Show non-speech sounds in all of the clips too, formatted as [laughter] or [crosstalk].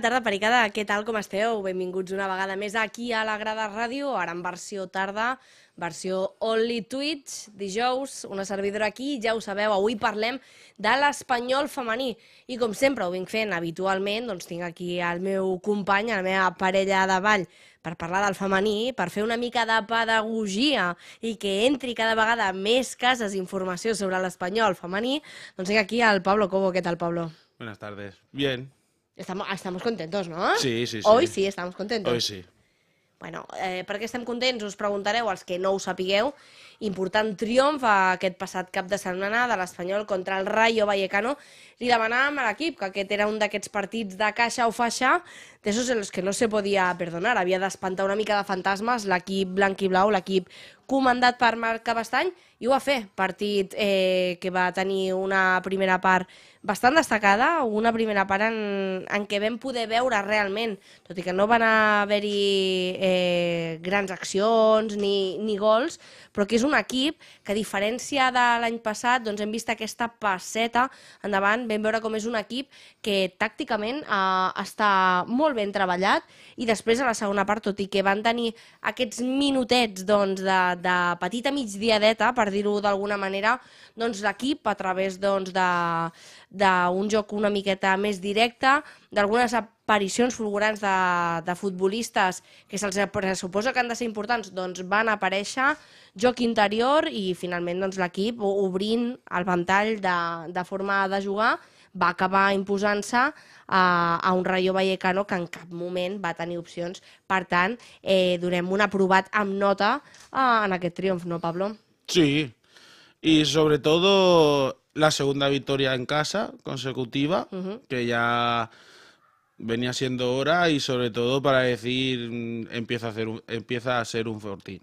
tarda, Pericada. Què tal, com esteu? Benvinguts una vegada més aquí a la Grada Ràdio, ara en versió tarda, versió Only Twitch, dijous, una servidora aquí, ja ho sabeu, avui parlem de l'espanyol femení. I com sempre ho vinc fent habitualment, doncs tinc aquí el meu company, la meva parella de ball, per parlar del femení, per fer una mica de pedagogia i que entri cada vegada més cases informació sobre l'espanyol femení, doncs tinc aquí el Pablo Cobo. Què tal, Pablo? Buenas tardes. Bien, Estamos, ah, estamos contentos, no? Sí, sí, sí. Hoy sí, estamos contentos. Hoy sí. Bueno, eh, per què estem contents? Us preguntareu als que no ho sapigueu. Important triomf aquest passat cap de setmana de l'Espanyol contra el Rayo Vallecano. Li demanàvem a l'equip que aquest era un d'aquests partits de caixa o faixa, d'esos en els que no se podia perdonar. Havia d'espantar una mica de fantasmes l'equip blanc i blau, l'equip comandat per Marc Cabestany, i ho va fer. Partit eh, que va tenir una primera part bastant destacada, una primera part en, en què vam poder veure realment, tot i que no van haver-hi eh, grans accions ni, ni gols, però que és un equip que, a diferència de l'any passat, doncs hem vist aquesta passeta endavant, vam veure com és un equip que tàcticament eh, està molt ben treballat i després a la segona part, tot i que van tenir aquests minutets doncs, de, de petita migdiadeta, per dir-ho d'alguna manera, doncs l'equip a través doncs, de d'un joc una miqueta més directe, d'algunes aparicions fulgurants de, de futbolistes que se'ls suposa que han de ser importants, doncs van aparèixer, joc interior i finalment doncs, l'equip obrint el ventall de, de forma de jugar va acabar imposant-se a, a un Rayo Vallecano que en cap moment va tenir opcions. Per tant, eh, donem un aprovat amb nota eh, en aquest triomf, no, Pablo? Sí, i sobretot la segunda victoria en casa consecutiva, que ya venía siendo hora y sobre todo para decir mm, empieza a, hacer empieza a ser un fortín.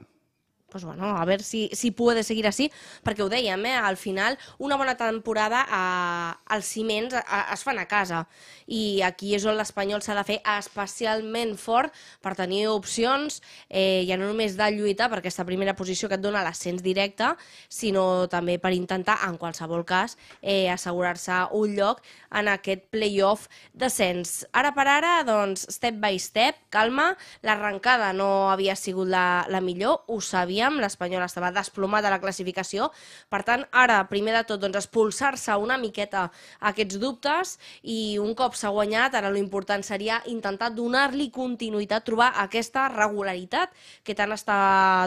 pues bueno, a ver si, si puede seguir així, perquè ho dèiem, eh? al final una bona temporada a, eh, els ciments a, eh, a, es fan a casa i aquí és on l'Espanyol s'ha de fer especialment fort per tenir opcions, eh, ja no només de lluitar per aquesta primera posició que et dona l'ascens directe, sinó també per intentar, en qualsevol cas, eh, assegurar-se un lloc en aquest playoff d'ascens. Ara per ara, doncs, step by step, calma, l'arrencada no havia sigut la, la millor, ho sabia sabíem, l'Espanyol estava desplomat a la classificació. Per tant, ara, primer de tot, doncs, expulsar-se una miqueta aquests dubtes i un cop s'ha guanyat, ara l'important seria intentar donar-li continuïtat, trobar aquesta regularitat que tant està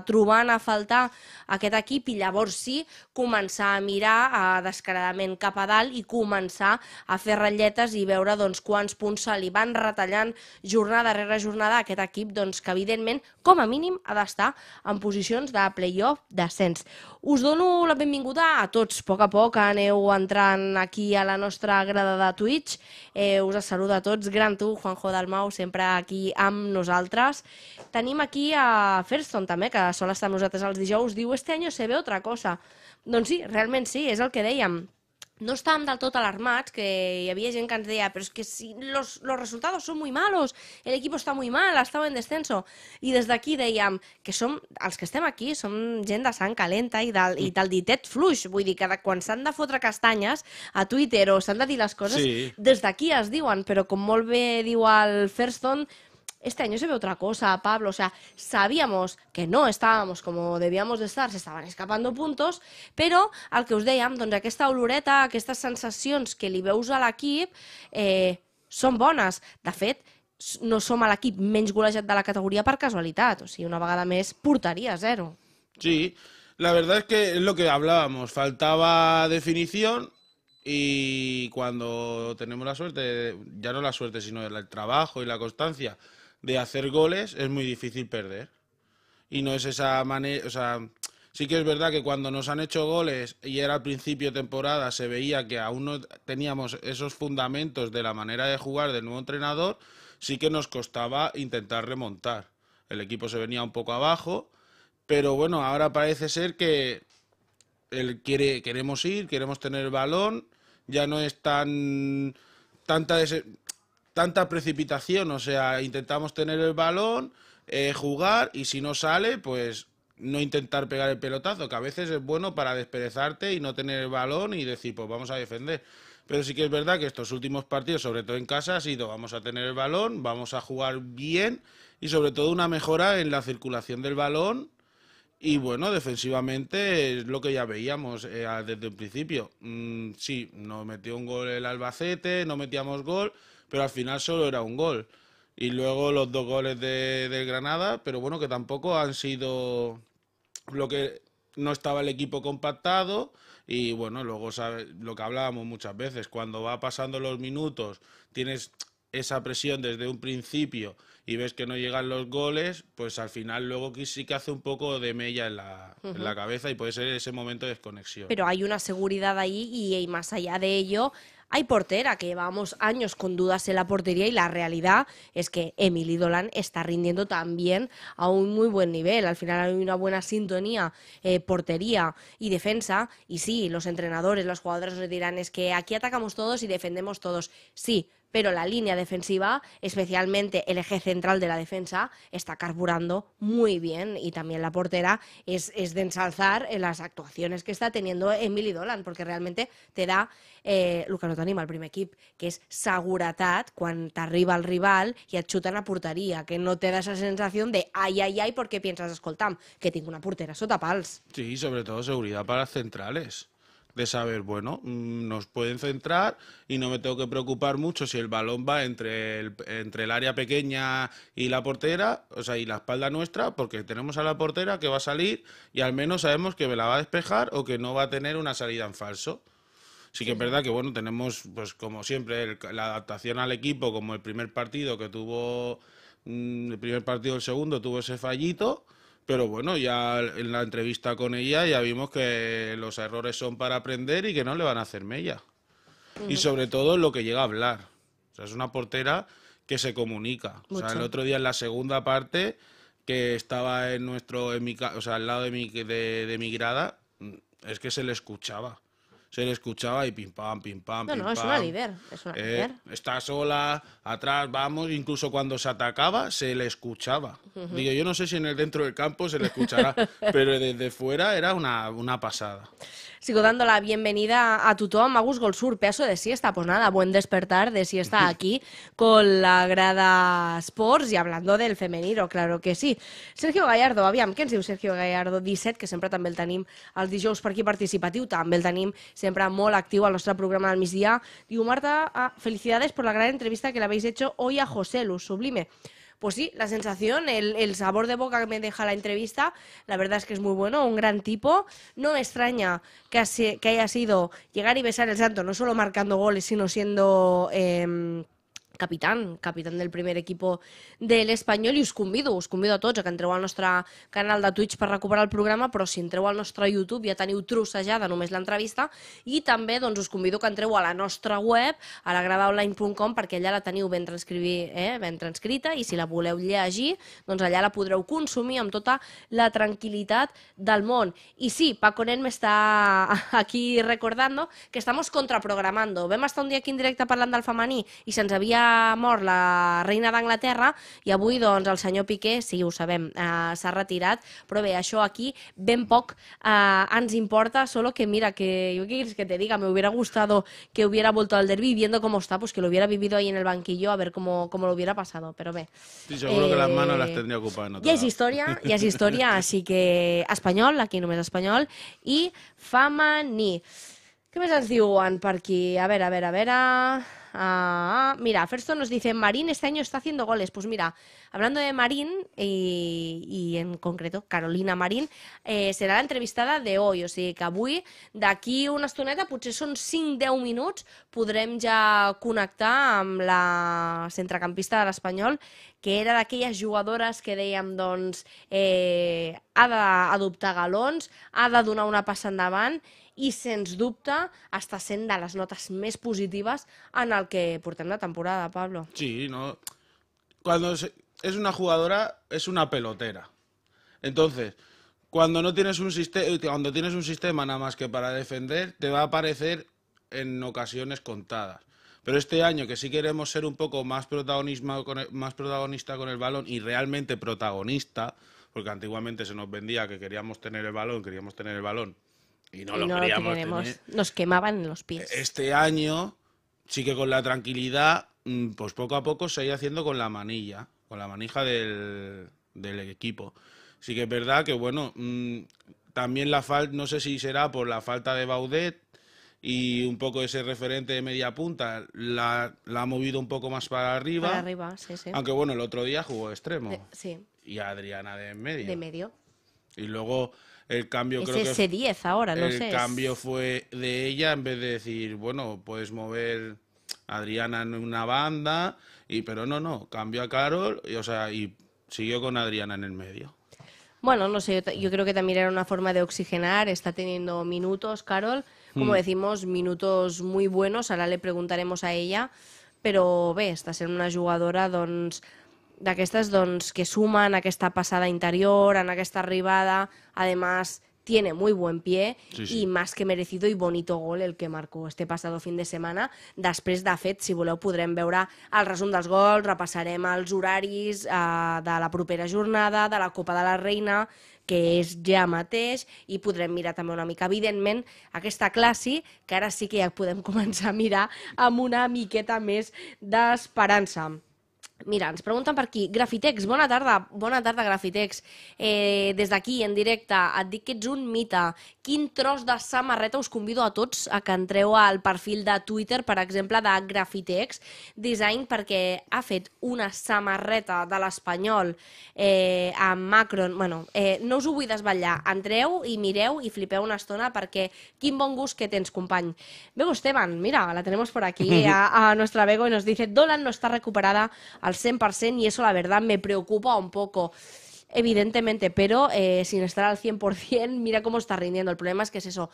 trobant a faltar aquest equip i llavors sí, començar a mirar a descaradament cap a dalt i començar a fer ratlletes i veure doncs, quants punts se li van retallant jornada rere jornada a aquest equip doncs, que evidentment, com a mínim, ha d'estar en posició posicions de playoff d'ascens. Us dono la benvinguda a tots. A poc a poc aneu entrant aquí a la nostra grada de Twitch. Eh, us saluda a tots. Gran tu, Juanjo Dalmau, sempre aquí amb nosaltres. Tenim aquí a Ferston també, que sol estar amb nosaltres els dijous. Diu, este any se ve otra cosa. Doncs sí, realment sí, és el que dèiem no estàvem del tot alarmats, que hi havia gent que ens deia però és que si los, los resultados son muy malos, el equipo está muy mal, estaba en descenso. I des d'aquí dèiem que som, els que estem aquí som gent de sang calenta i del, i del ditet fluix. Vull dir que quan s'han de fotre castanyes a Twitter o s'han de dir les coses, sí. des d'aquí es diuen, però com molt bé diu el Firstone, este año se ve otra cosa, Pablo. O sea, sabíamos que no estábamos como debíamos de estar, se estaban escapando puntos, pero al que os dèiem, doncs aquesta oloreta, aquestes sensacions que li veus a l'equip eh, són bones. De fet, no som a l'equip menys golejat de la categoría per casualitat. O sigui, una vegada més, portaria cero. Sí, la verdad es que es lo que hablábamos, faltaba definición, y cuando tenemos la suerte, ya no la suerte, sino el trabajo y la constancia de hacer goles, es muy difícil perder. Y no es esa manera, o sea, sí que es verdad que cuando nos han hecho goles y era al principio de temporada, se veía que aún no teníamos esos fundamentos de la manera de jugar del nuevo entrenador, sí que nos costaba intentar remontar. El equipo se venía un poco abajo, pero bueno, ahora parece ser que él quiere, queremos ir, queremos tener el balón, ya no es tan tanta tanta precipitación, o sea, intentamos tener el balón, eh, jugar y si no sale, pues no intentar pegar el pelotazo, que a veces es bueno para desperezarte y no tener el balón y decir, pues vamos a defender. Pero sí que es verdad que estos últimos partidos, sobre todo en casa, ha sido vamos a tener el balón, vamos a jugar bien y sobre todo una mejora en la circulación del balón. Y bueno, defensivamente es lo que ya veíamos eh, desde el principio. Mm, sí, nos metió un gol el Albacete, no metíamos gol, pero al final solo era un gol. Y luego los dos goles de, Granada, pero bueno, que tampoco han sido lo que no estaba el equipo compactado y bueno, luego lo que hablábamos muchas veces, cuando va pasando los minutos, tienes esa presión desde un principio y ves que no llegan los goles, pues al final luego sí que hace un poco de mella en la, cabeza y puede ser ese momento de desconexión. Pero hay una seguridad ahí y, y más allá de ello, hay portera, que llevamos años con dudas en la portería y la realidad es que Emily Dolan está rindiendo también a un muy buen nivel. Al final hay una buena sintonía, eh, portería y defensa. Y sí, los entrenadores, los jugadores nos dirán es que aquí atacamos todos y defendemos todos. Sí, pero la línea defensiva, especialmente el eje central de la defensa, está carburando muy bien y también la portera es, es de ensalzar las actuaciones que está teniendo Emily Dolan, porque realmente te da, eh, no que no primer equipo, que es Saguratat, cuando arriba el rival y achuta la a que no te da esa sensación de ay, ay, ay, porque piensas, escoltam, que tengo una portera sota Sí, sobre todo seguridad para centrales de saber, bueno, mm, nos pueden centrar y no me tengo que preocupar mucho si el balón va entre el, entre el área pequeña y la portera, o sea, y la espalda nuestra, porque tenemos a la portera que va a salir y al menos sabemos que me la va a despejar o que no va a tener una salida en falso. Sí que es verdad que, bueno, tenemos, pues como siempre, la adaptación al equipo, como el primer partido que tuvo, mm, el primer partido, el segundo tuvo ese fallito pero bueno, ya en la entrevista con ella ya vimos que los errores son para aprender y que no le van a hacer mella. Y sobre todo lo que llega a hablar. O sea, es una portera que se comunica. O sea, el otro día en la segunda parte que estaba en nuestro o sea, al lado de mi, de mi grada, es que se le escuchaba se le escuchaba y pim pam, pim pam. No, pim, no, es una líder. Es una eh, Está sola, atrás, vamos, incluso cuando se atacaba se le escuchaba. Digo, yo no sé si en el dentro del campo se le escuchará, [laughs] pero desde fuera era una, pasada. Sigo dando la bienvenida a Tutón, Magus Sur, peso de siesta. Pues nada, buen despertar de siesta aquí con la grada Sports y hablando del femenino, claro que sí. Sergio Gallardo, había quién es Sergio Gallardo 17, que siempre también el tenim els dijous per aquí participatiu, també Siempre molt activo al nuestro programa mis días. Digo, Marta, ah, felicidades por la gran entrevista que le habéis hecho hoy a José Luz, sublime. Pues sí, la sensación, el, sabor de boca que me deja la entrevista, la verdad es que es muy bueno, un gran tipo. No extraña que, que haya sido llegar y besar el santo, no solo marcando goles, sino siendo... Em, capitán, capitán del primer equipo de l'Espanyol i us convido, us convido a tots a que entreu al nostre canal de Twitch per recuperar el programa, però si entreu al nostre YouTube ja teniu trossejada només l'entrevista i també doncs, us convido que entreu a la nostra web, a lagravaonline.com perquè allà la teniu ben, transcrivir, eh, ben transcrita i si la voleu llegir, doncs allà la podreu consumir amb tota la tranquil·litat del món. I sí, Paco Nen m'està aquí recordando que estamos contraprogramando. Vam estar un dia aquí en directe parlant del femení i se'ns havia mort la reina d'Anglaterra i avui doncs, el senyor Piqué, sí, ho sabem, eh, s'ha retirat, però bé, això aquí ben poc eh, ens importa, solo que mira, que jo què que te diga, me hubiera gustado que hubiera vuelto al derbi viendo cómo está, pues que lo hubiera vivido ahí en el banquillo a ver cómo, cómo lo hubiera pasado, pero bé. Sí, seguro eh, que las manos las eh, tendría ocupadas. Ya es és història, es és història, així [laughs] que espanyol, aquí només espanyol, i ni. Què més ens diuen per aquí? A veure, a veure, a veure... Ah, mira, Firston nos dice, Marín este año está haciendo goles. Pues mira, hablando de Marín y, en concreto Carolina Marín, eh, será la entrevistada de hoy. O sea que avui, d'aquí una estoneta, potser son 5-10 minutos podrem ya connectar amb la centrocampista del Español que era de aquellas jugadoras que dèiem, doncs, eh, ha d'adoptar galons, ha dado una una passa endavant y, sens dubte, està sent de las notas más positivas en el que portem la temporada, Pablo. Sí, no... Cuando es una jugadora, es una pelotera. Entonces, cuando no tienes un sistema, eh, cuando tienes un sistema nada más que para defender, te va a aparecer en ocasiones contadas. Pero este año que sí queremos ser un poco más, protagonismo con más protagonista con el balón y realmente protagonista, porque antiguamente se nos vendía que queríamos tener el balón, queríamos tener el balón y no, lo, queríamos tener. Nos quemaban los pies. Este año sí que con la tranquilidad, mm, pues poco a poco se ha haciendo con la manilla, con la manija del, del equipo. Sí que es verdad que, bueno, mm, también la falta, no sé si será por la falta de Baudet, y un poco ese referente de media punta la, ha movido un poco más para arriba. Para arriba, sí, sí. Aunque bueno, el otro día jugó extremo. Eh, sí. Y Adriana de medio. De medio. Y luego el cambio es ese 10 ahora, no sé. El cambio fue de ella en vez de decir, bueno, puedes mover Adriana en una banda y pero no, no, cambió a Carol y sea, y siguió con Adriana en el medio. Bueno, no sé, yo creo que también era una forma de oxigenar, está teniendo minutos Carol como mm. decimos, minutos muy buenos. Ahora le preguntaremos a ella, però bé, està sent una jugadora doncs, d'aquestes doncs, que sumen aquesta passada interior, en aquesta arribada, además tiene muy buen pie sí, sí. y más que merecido y bonito gol el que marcó este pasado fin de setmana. Després, de fet, si voleu, podrem veure el resum dels gols, repassarem els horaris eh, de la propera jornada, de la Copa de la Reina, que és ja mateix, i podrem mirar també una mica, evidentment, aquesta classe, que ara sí que ja podem [laughs] començar a mirar amb una miqueta més d'esperança. Mira, ens pregunten per aquí. Grafitex, bona tarda. Bona tarda, Grafitex. Eh, des d'aquí, en directe, et dic que ets un mite, quin tros de samarreta us convido a tots a que entreu al perfil de Twitter, per exemple, de Grafitex Design, perquè ha fet una samarreta de l'Espanyol eh, amb Macron. Bueno, eh, no us ho vull desvetllar. Entreu i mireu i flipeu una estona perquè quin bon gust que tens, company. Vego doncs, Esteban, mira, la tenim per aquí, a, a nostra Bego, i nos dice, Dolan no està recuperada al 100% i eso la verdad me preocupa un poco. evidentemente, pero eh, sin estar al 100%, mira cómo está rindiendo. El problema es que es eso,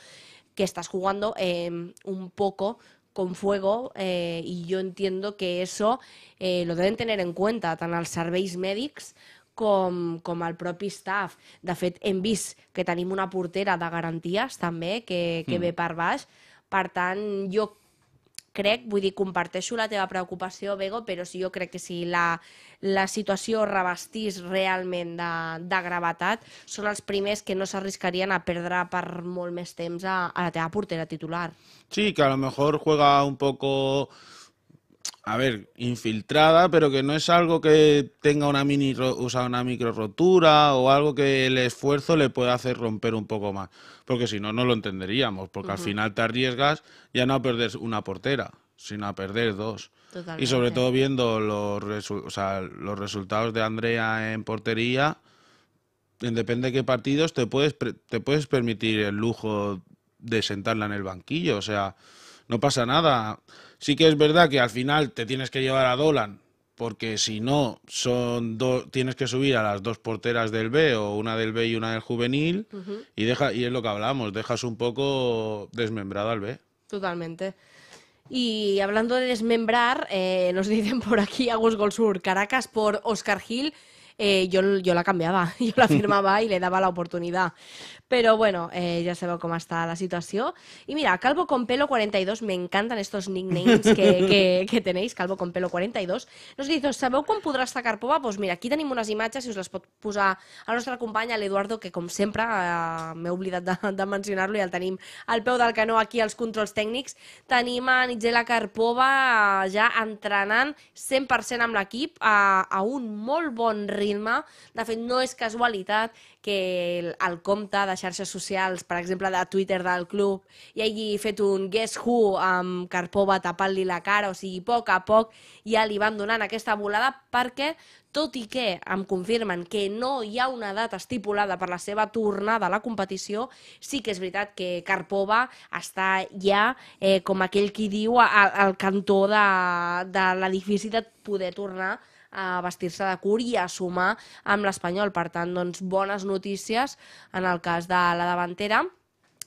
que estás jugando em, un poco con fuego eh, y yo entiendo que eso eh, lo deben tener en cuenta tanto al Surveys Medics como al propio staff. De fet, hem que tenemos una portera de garantías también que, que mm. ve per baix. Per tant, crec, vull dir, comparteixo la teva preocupació, Bego, però si jo crec que si la, la situació revestís realment de, de gravetat, són els primers que no s'arriscarien a perdre per molt més temps a, a la teva portera titular. Sí, que a lo mejor juega un poco... Poco a ver, infiltrada, pero que no es algo que tenga una mini, una micro rotura o algo que el esfuerzo le pueda hacer romper un poco más. Porque si no, no lo entenderíamos, porque al final te arriesgas ya no a perder una portera, sino a perder dos. Y sobre todo viendo los, los resultados de Andrea en portería, depende de qué partidos, te puedes, te puedes permitir el lujo de sentarla en el banquillo. O sea, no pasa nada. Sí que es verdad que al final te tienes que llevar a Dolan, porque si no, son dos, tienes que subir a las dos porteras del B, o una del B y una del juvenil, y, deja, y es lo que hablamos, dejas un poco desmembrado al B. Totalmente. Y hablando de desmembrar, eh, nos [laughs] dicen por aquí Agus Sur, Caracas por Oscar Gil. Eh, yo, yo la cambiaba, [laughs] yo la firmaba y le daba la oportunidad. Però bueno, eh, ja sabeu com està la situació. I mira, Calvo con Pelo 42, me encantan estos nicknames que, que, que tenéis, Calvo con Pelo 42. Nos diu, sabeu quan podrà estar Carpova? Doncs pues mira, aquí tenim unes imatges, si us les pot posar a la nostra companya, l'Eduardo, que com sempre, eh, m'he oblidat de, de mencionar-lo i el tenim al peu del canó aquí als controls tècnics. Tenim a Nigela Carpova eh, ja entrenant 100% amb l'equip a, eh, a un molt bon ritme. De fet, no és casualitat que el, el compte de les xarxes socials, per exemple, de Twitter del club, i hagi fet un guess who amb Karpova tapant-li la cara, o sigui, a poc a poc ja li van donant aquesta volada perquè, tot i que em confirmen que no hi ha una data estipulada per la seva tornada a la competició, sí que és veritat que Karpova està ja, eh, com aquell qui diu, al, al cantó de, de l'edifici de poder tornar a a vestir-se de cur i a sumar amb l'Espanyol. Per tant, doncs, bones notícies en el cas de la davantera.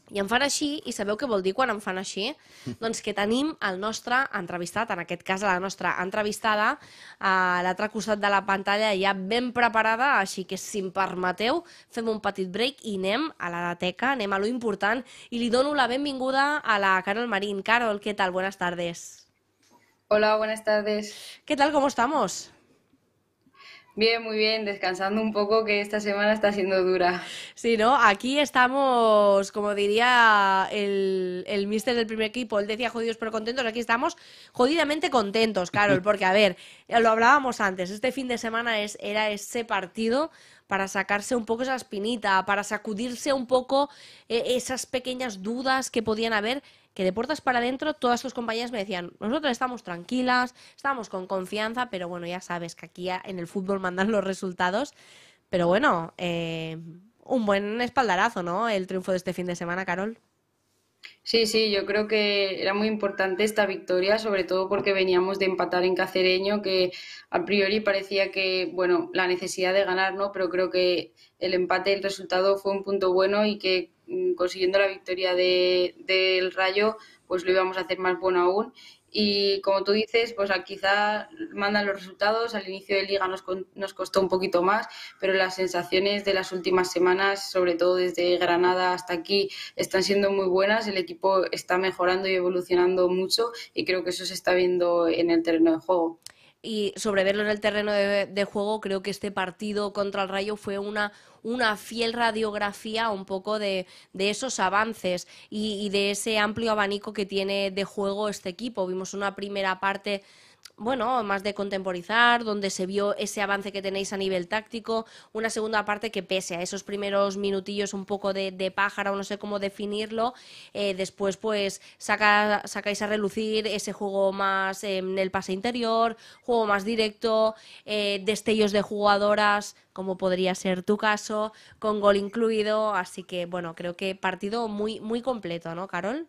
I em fan així, i sabeu què vol dir quan em fan així? [laughs] Doncs que tenim el nostre entrevistat, en aquest cas la nostra entrevistada, a l'altre costat de la pantalla ja ben preparada, així que si em permeteu, fem un petit break i anem a la teca, anem a lo important, i li dono la benvinguda a la Carol Marín. Carol, què tal? Buenas tardes. Hola, buenas tardes. Què tal? com estamos? Bien, muy bien, descansando un poco que esta semana está siendo dura. Sí, ¿no? Aquí estamos, como diría el, el mister del primer equipo, él decía jodidos pero contentos, aquí estamos jodidamente contentos, Carol, [laughs] porque a ver, lo hablábamos antes, este fin de semana es, era ese partido para sacarse un poco esa espinita, para sacudirse un poco eh, esas pequeñas dudas que podían haber que de puertas para adentro todas sus compañías me decían, nosotros estamos tranquilas, estamos con confianza, pero bueno, ya sabes que aquí en el fútbol mandan los resultados. Pero bueno, eh, un buen espaldarazo, ¿no? El triunfo de este fin de semana, Carol. Sí, sí, yo creo que era muy importante esta victoria, sobre todo porque veníamos de empatar en Cacereño, que a priori parecía que, bueno, la necesidad de ganar, ¿no? Pero creo que el empate, el resultado fue un punto bueno y que Mm, consiguiendo la victoria de, del Rayo, pues lo íbamos a hacer más bueno aún. Y como tú dices, pues ah, quizá mandan los resultados, al inicio de liga nos, nos costó un poquito más, pero las sensaciones de las últimas semanas, sobre todo desde Granada hasta aquí, están siendo muy buenas, el equipo está mejorando y evolucionando mucho y creo que eso se está viendo en el terreno de juego y sobre verlo en el terreno de, juego, creo que este partido contra el Rayo fue una, una fiel radiografía un poco de, de esos avances y de ese amplio abanico que tiene de juego este equipo. Vimos una primera parte bueno, más de contemporizar, donde se vio ese avance que tenéis a nivel táctico, una segunda parte que pese a esos primeros minutillos un poco de, de pájaro, no sé cómo definirlo, eh, después pues sacáis a relucir ese juego más eh, en el pase interior, juego más directo, eh, destellos de jugadoras, como podría ser tu caso, con gol incluido, así que bueno, creo que partido muy, muy completo, ¿no, Carol?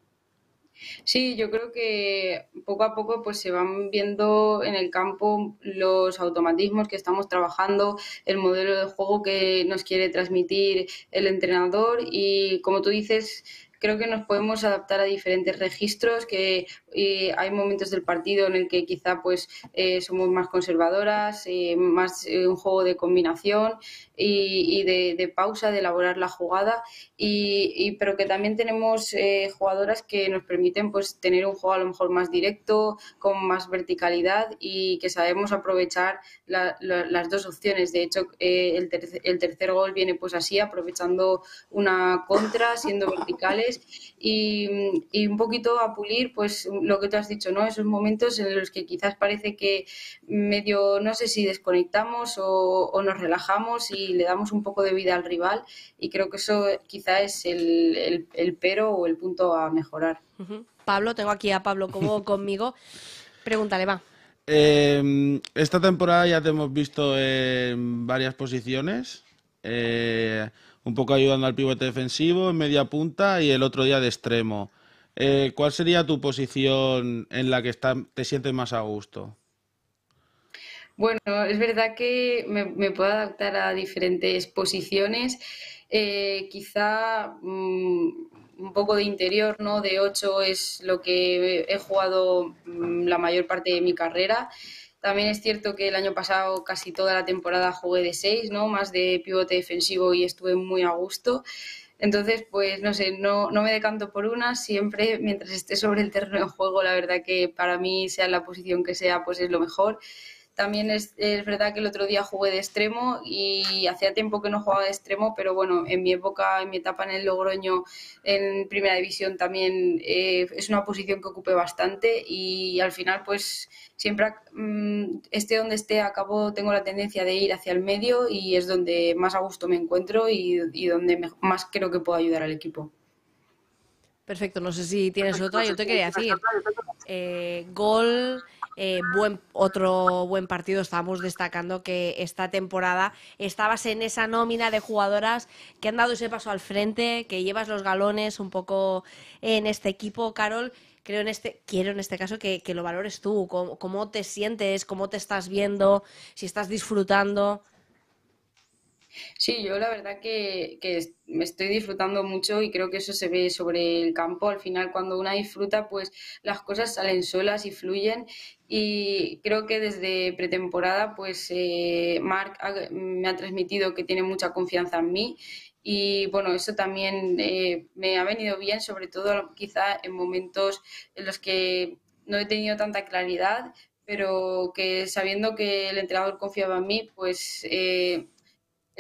Sí, yo creo que poco a poco pues se van viendo en el campo los automatismos que estamos trabajando, el modelo de juego que nos quiere transmitir el entrenador y como tú dices, creo que nos podemos adaptar a diferentes registros que eh, hay momentos del partido en el que quizá pues eh, somos más conservadoras, eh, más un juego de combinación y, de, pausa, de elaborar la jugada, y, pero que también tenemos jugadoras que nos permiten pues tener un juego a lo mejor más directo, con más verticalidad y que sabemos aprovechar las dos opciones. De hecho, el, tercer gol viene pues así, aprovechando una contra, siendo verticales y, y un poquito a pulir pues lo que tú has dicho, ¿no? Esos momentos en los que quizás parece que medio, no sé si desconectamos o, nos relajamos y le damos un poco de vida al rival y creo que eso quizás es el, pero o el punto a mejorar. Pablo, tengo aquí a Pablo como [laughs] conmigo. Pregúntale, va. Em, esta temporada ya te hemos visto en varias posiciones, eh, un poco ayudando al pivote defensivo, en media punta y el otro día de extremo. Eh, ¿Cuál sería tu posición en la que te sientes más a gusto? Bueno, es verdad que me, puedo adaptar a diferentes posiciones. Eh, quizá mm, un poco de interior, ¿no? De 8 es lo que he jugado mm, la mayor parte de mi carrera. También es cierto que el año pasado casi toda la temporada jugué de 6, ¿no? Más de pivote defensivo y estuve muy a gusto. Entonces, pues no sé, no, no me decanto por una, siempre mientras esté sobre el terreno de juego, la verdad que para mí, sea la posición que sea, pues es lo mejor. También es, verdad que el otro día jugué de extremo y hacía tiempo que no jugaba de extremo, pero bueno, en mi época, en mi etapa en el Logroño, en Primera División también eh, es una posición que ocupé bastante y al final pues siempre, mm, esté donde esté, acabo, tengo la tendencia de ir hacia el medio y es donde más a gusto me encuentro y, donde más creo que puedo ayudar al equipo. Perfecto, no sé si tienes otra, yo te quería decir. Eh, gol eh, buen, otro buen partido. Estamos destacando que esta temporada estabas en esa nómina de jugadoras que han dado ese paso al frente, que llevas los galones un poco en este equipo, Carol creo en este, quiero en este caso que, lo valores tú, cómo, cómo, te sientes, cómo te estás viendo, si estás disfrutando. Sí, yo la verdad que, me estoy disfrutando mucho y creo que eso se ve sobre el campo. Al final, cuando una disfruta, pues las cosas salen solas y fluyen. Y creo que desde pretemporada, pues eh, Marc me ha transmitido que tiene mucha confianza en mí. Y bueno, eso también eh, me ha venido bien, sobre todo quizá en momentos en los que no he tenido tanta claridad, pero que sabiendo que el entrenador confiaba en mí, pues... Eh,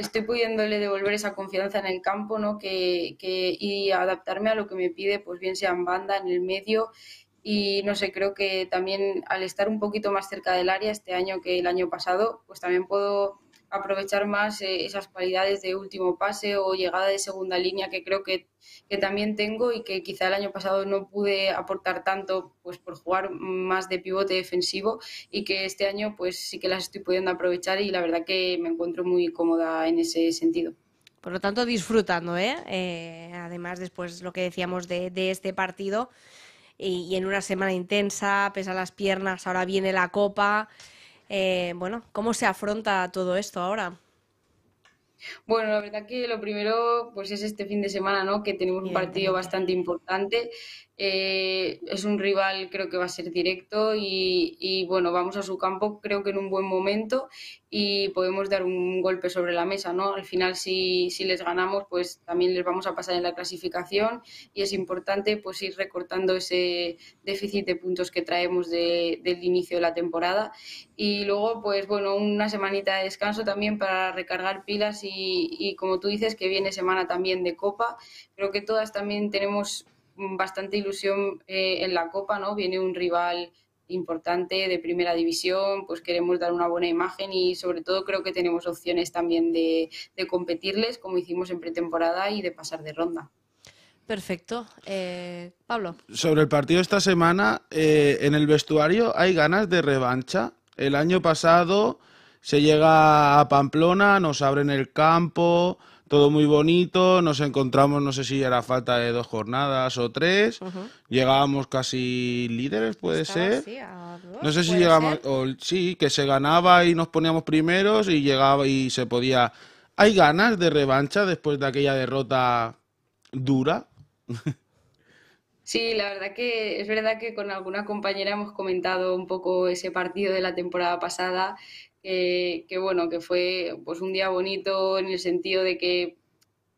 estoy pudiéndole devolver esa confianza en el campo ¿no? que, que, y adaptarme a lo que me pide, pues bien sea en banda, en el medio. Y no sé, creo que también al estar un poquito más cerca del área este año que el año pasado, pues también puedo aprovechar más eh, esas cualidades de último pase o llegada de segunda línea que creo que, también tengo y que quizá el año pasado no pude aportar tanto pues por jugar más de pivote defensivo y que este año pues sí que las estoy pudiendo aprovechar y la verdad que me encuentro muy cómoda en ese sentido. Por lo tanto, disfrutando, ¿eh? eh además, después lo que decíamos de, este partido y en una semana intensa, pesa las piernas, ahora viene la copa. Eh, bueno, ¿cómo se afronta todo esto ahora? Bueno, la verdad que lo primero pues es este fin de semana, ¿no? Que tenemos un partido bastante importante eh, es un rival, creo que va a ser directo y, bueno, vamos a su campo creo que en un buen momento y podemos dar un golpe sobre la mesa, ¿no? Al final si, si les ganamos, pues también les vamos a pasar en la clasificación y es importante pues ir recortando ese déficit de puntos que traemos del inicio de la temporada y luego pues bueno, una semanita de descanso también para recargar pilas y, y como tú dices que viene semana también de Copa, creo que todas también tenemos bastante ilusión eh, en la Copa, ¿no? Viene un rival importante de primera división, pues queremos dar una buena imagen y sobre todo creo que tenemos opciones también de, competirles como hicimos en pretemporada y de pasar de ronda. Perfecto. Eh, Pablo. Sobre el partido esta semana, eh, en el vestuario hay ganas de revancha. El año pasado se llega a Pamplona, nos abren el campo, todo muy bonito, nos encontramos, no sé si era falta de dos jornadas o tres, llegábamos casi líderes, puede ser. no sé si llegamos, sí, que se ganaba y nos poníamos primeros y llegaba y se podía... ¿Hay ganas de revancha después de aquella derrota dura? Sí, la verdad que es verdad que con alguna compañera hemos comentado un poco ese partido de la temporada pasada que, bueno, que fue pues un día bonito en el sentido de que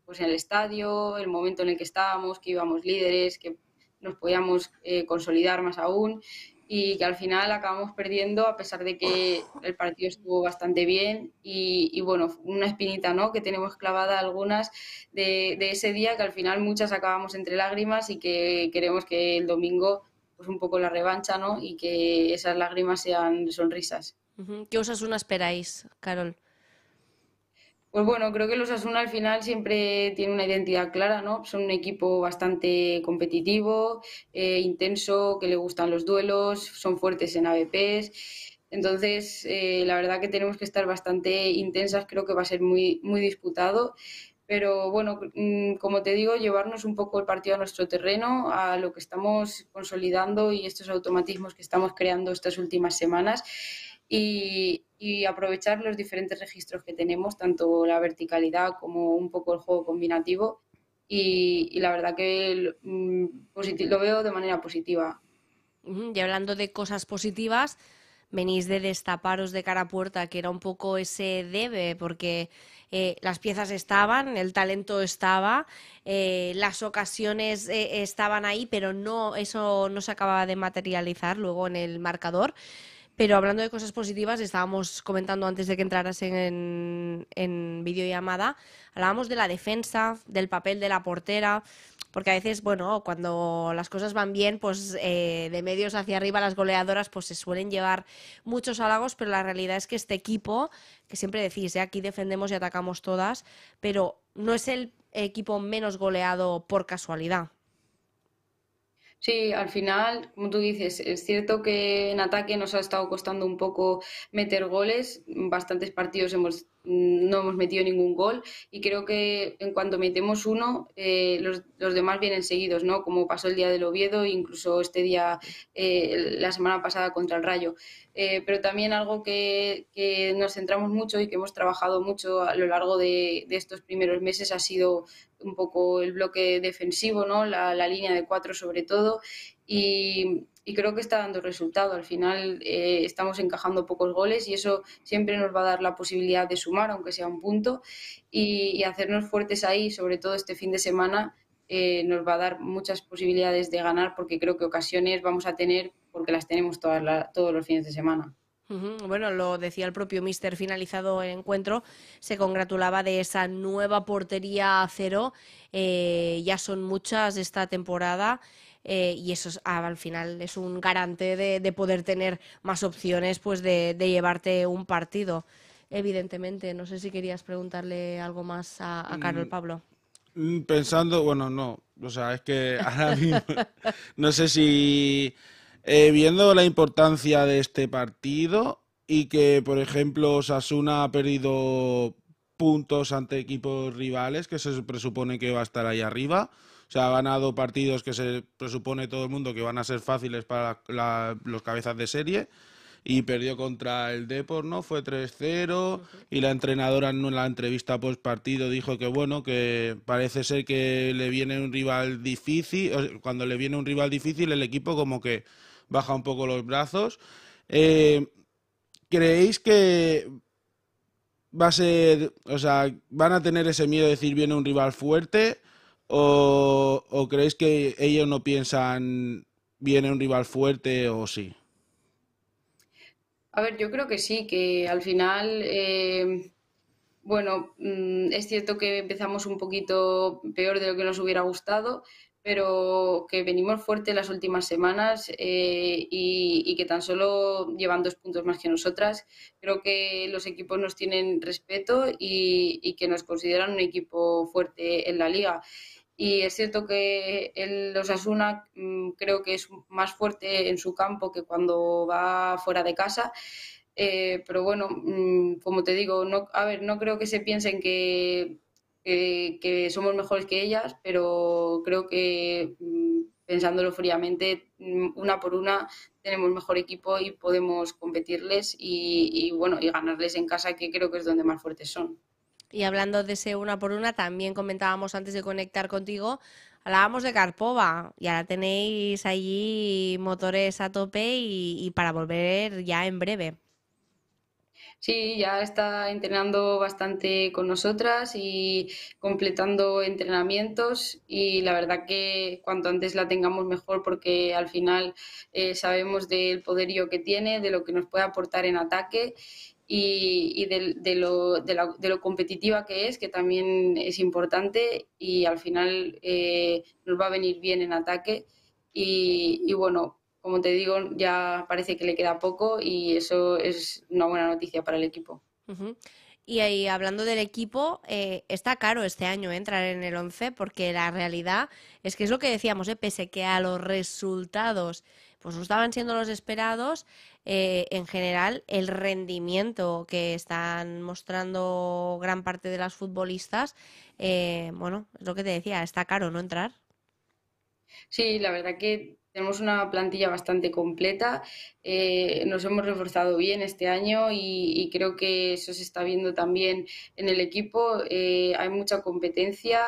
pues el estadio, el momento en el que estábamos, que íbamos líderes, que nos podíamos eh, consolidar más aún y que al final acabamos perdiendo a pesar de que el partido estuvo bastante bien y, bueno, una espinita ¿no? que tenemos clavada algunas de, de, ese día que al final muchas acabamos entre lágrimas y que queremos que el domingo pues un poco la revancha ¿no? y que esas lágrimas sean sonrisas. ¿Qué Osasuna esperáis, Carol? Pues bueno, creo que los Osasuna al final siempre tiene una identidad clara, ¿no? Son un equipo bastante competitivo, eh, intenso, que le gustan los duelos, son fuertes en ABPs. Entonces, eh, la verdad que tenemos que estar bastante intensas, creo que va a ser muy, muy disputado. Pero bueno, mm, como te digo, llevarnos un poco el partido a nuestro terreno, a lo que estamos consolidando y estos automatismos que estamos creando estas últimas semanas y, aprovechar los diferentes registros que tenemos, tanto la verticalidad como un poco el juego combinativo. Y, la verdad que mm, lo veo de manera positiva. Y hablando de cosas positivas, venís de destaparos de cara a puerta, que era un poco ese debe, porque eh, las piezas estaban, el talento estaba, eh, las ocasiones eh, estaban ahí, pero no eso no se acababa de materializar luego en el marcador. Pero hablando de cosas positivas, estábamos comentando antes de que entraras en, videollamada, hablábamos de la defensa, del papel de la portera, porque a veces, bueno, cuando las cosas van bien, pues eh, de medios hacia arriba las goleadoras pues se suelen llevar muchos halagos, pero la realidad es que este equipo, que siempre decís, eh, aquí defendemos y atacamos todas, pero no es el equipo menos goleado por casualidad. Sí, al final, como tú dices, es cierto que en ataque nos ha estado costando un poco meter goles. Bastantes partidos hemos Mm, no hemos metido ningún gol y creo que en cuanto metemos uno, eh, los, demás vienen seguidos, ¿no? Como pasó el día del Oviedo, e incluso este día, eh, la semana pasada contra el Rayo. Eh, pero también algo que, nos centramos mucho y que hemos trabajado mucho a lo largo de, estos primeros meses ha sido un poco el bloque defensivo, ¿no? La, la línea de cuatro sobre todo y y creo que está dando resultado. Al final eh, estamos encajando pocos goles y eso siempre nos va a dar la posibilidad de sumar, aunque sea un punto, y, hacernos fuertes ahí, sobre todo este fin de semana, eh, nos va a dar muchas posibilidades de ganar porque creo que ocasiones vamos a tener porque las tenemos todas todos los fines de semana. Bueno, lo decía el propio Mister finalizado el encuentro, se congratulaba de esa nueva portería a cero. Eh, ya son muchas esta temporada. Eh, y eso ah, al final es un garante de, poder tener más opciones pues de, llevarte un partido, evidentemente. No sé si querías preguntarle algo más a, Carlos Carol mm. Pablo. Mm, pensando, bueno, no, o sea, es que [laughs] ahora mismo no sé si eh, viendo la importancia de este partido y que, por ejemplo, Sasuna ha perdido puntos ante equipos rivales, que se presupone que va a estar ahí arriba sea, ha ganado partidos que se presupone todo el mundo que van a ser fáciles para los cabezas de serie y perdió contra el Depor, ¿no? Fue 3-0 y la entrenadora en la entrevista post partido dijo que bueno, que parece ser que le viene un rival difícil, cuando le viene un rival difícil el equipo como que baja un poco los brazos. Eh, ¿Creéis que va a ser, o sea, van a tener ese miedo de decir viene un rival fuerte? ¿O, creéis que ellos no piensan viene un rival fuerte o sí? A ver, yo creo que sí, que al final, eh, bueno, mm, es cierto que empezamos un poquito peor de lo que nos hubiera gustado, pero que venimos fuerte las últimas semanas eh, y, que tan solo llevan dos puntos más que nosotras. Creo que los equipos nos tienen respeto y que nos consideran un equipo fuerte en la liga. Y es cierto que el Osasuna mm, creo que es más fuerte en su campo que cuando va fuera de casa. Eh, pero bueno, mm, como te digo, no, a ver, no creo que se piensen que, que, somos mejores que ellas, pero creo que mm, pensándolo fríamente, una por una tenemos mejor equipo y podemos competirles y bueno, y ganarles en casa, que creo que es donde más fuertes son. Y hablando de ese una por una, también comentábamos antes de conectar contigo, hablábamos de Carpova, y ahora tenéis allí motores a tope y, para volver ya en breve. Sí, ya está entrenando bastante con nosotras y completando entrenamientos y la verdad que cuanto antes la tengamos mejor porque al final eh, sabemos del poderío que tiene, de lo que nos puede aportar en ataque y, de, lo, de, lo, competitiva que es, que también es importante y al final eh, nos va a venir bien en ataque. Y, bueno, como te digo, ya parece que le queda poco y eso es una buena noticia para el equipo. Y ahí, hablando del equipo, eh, está caro este año entrar en el 11 porque la realidad es que es lo que decíamos, eh, pese que a los resultados pues no estaban siendo los esperados. Eh, en general, el rendimiento que están mostrando gran parte de las futbolistas, eh, bueno, es lo que te decía, está caro no entrar. Sí, la verdad que tenemos una plantilla bastante completa, eh, nos hemos reforzado bien este año y, creo que eso se está viendo también en el equipo, hay mucha competencia.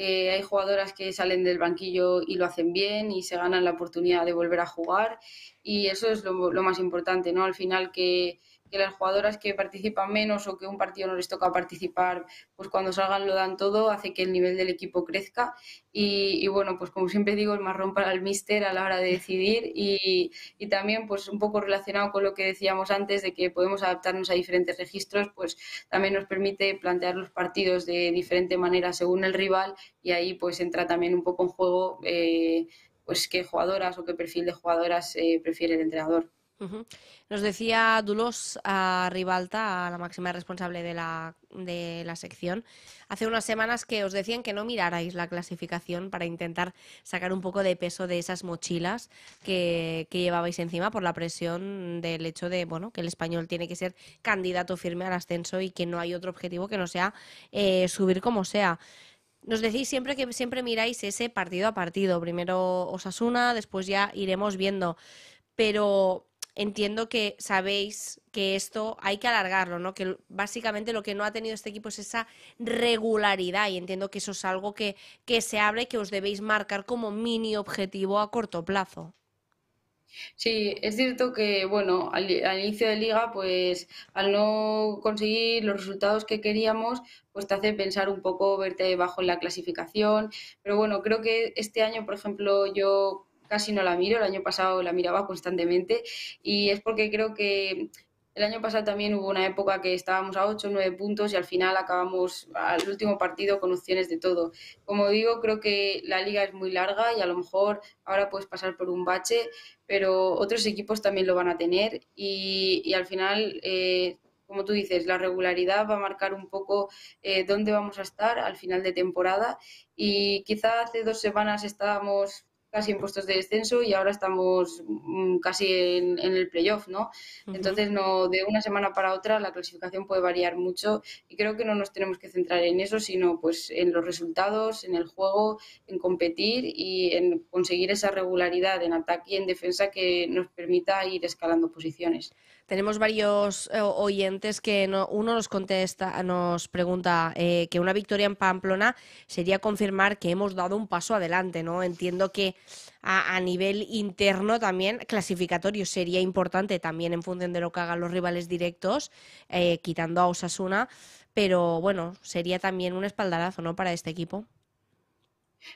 Eh, hay jugadoras que salen del banquillo y lo hacen bien y se ganan la oportunidad de volver a jugar y eso es lo, lo más importante, ¿no? Al final que, que las jugadoras que participan menos o que un partido no les toca participar, pues cuando salgan lo dan todo, hace que el nivel del equipo crezca. Y, bueno, pues como siempre digo, el marrón para el míster a la hora de decidir y, también pues un poco relacionado con lo que decíamos antes de que podemos adaptarnos a diferentes registros, pues también nos permite plantear los partidos de diferente manera según el rival y ahí pues entra también un poco en juego eh, pues qué jugadoras o qué perfil de jugadoras eh, prefiere el entrenador. Nos decía Dulos a Ribalta, a la máxima responsable de la, de la sección, hace unas semanas que os decían que no mirarais la clasificación para intentar sacar un poco de peso de esas mochilas que, llevabais encima por la presión del hecho de bueno que el español tiene que ser candidato firme al ascenso y que no hay otro objetivo que no sea eh, subir como sea. Nos decís siempre que siempre miráis ese partido a partido. Primero Osasuna, después ya iremos viendo. Pero entiendo que sabéis que esto hay que alargarlo, ¿no? Que básicamente lo que no ha tenido este equipo es esa regularidad y entiendo que eso es algo que, se abre y que os debéis marcar como mini objetivo a corto plazo. Sí, es cierto que, bueno, al, al, inicio de liga, pues al no conseguir los resultados que queríamos, pues te hace pensar un poco, verte bajo en la clasificación. Pero bueno, creo que este año, por ejemplo, yo casi no la miro, el año pasado la miraba constantemente y es porque creo que el año pasado también hubo una época que estábamos a 8 o 9 puntos y al final acabamos al último partido con opciones de todo. Como digo, creo que la liga es muy larga y a lo mejor ahora puedes pasar por un bache, pero otros equipos también lo van a tener y, al final, eh, como tú dices, la regularidad va a marcar un poco eh, dónde vamos a estar al final de temporada y quizá hace dos semanas estábamos casi en puestos de descenso y ahora estamos mm, casi en, el playoff, ¿no? Entonces, no, de una semana para otra la clasificación puede variar mucho y creo que no nos tenemos que centrar en eso, sino pues en los resultados, en el juego, en competir y en conseguir esa regularidad en ataque y en defensa que nos permita ir escalando posiciones. Tenemos varios eh, oyentes que uno nos pregunta eh, que una victoria en Pamplona sería confirmar que hemos dado un paso adelante, ¿no? Entiendo que a, nivel interno también, clasificatorio, sería importante también en función de lo que hagan los rivales directos, eh, quitando a Osasuna, pero bueno, sería también un espaldarazo, ¿no? Para este equipo.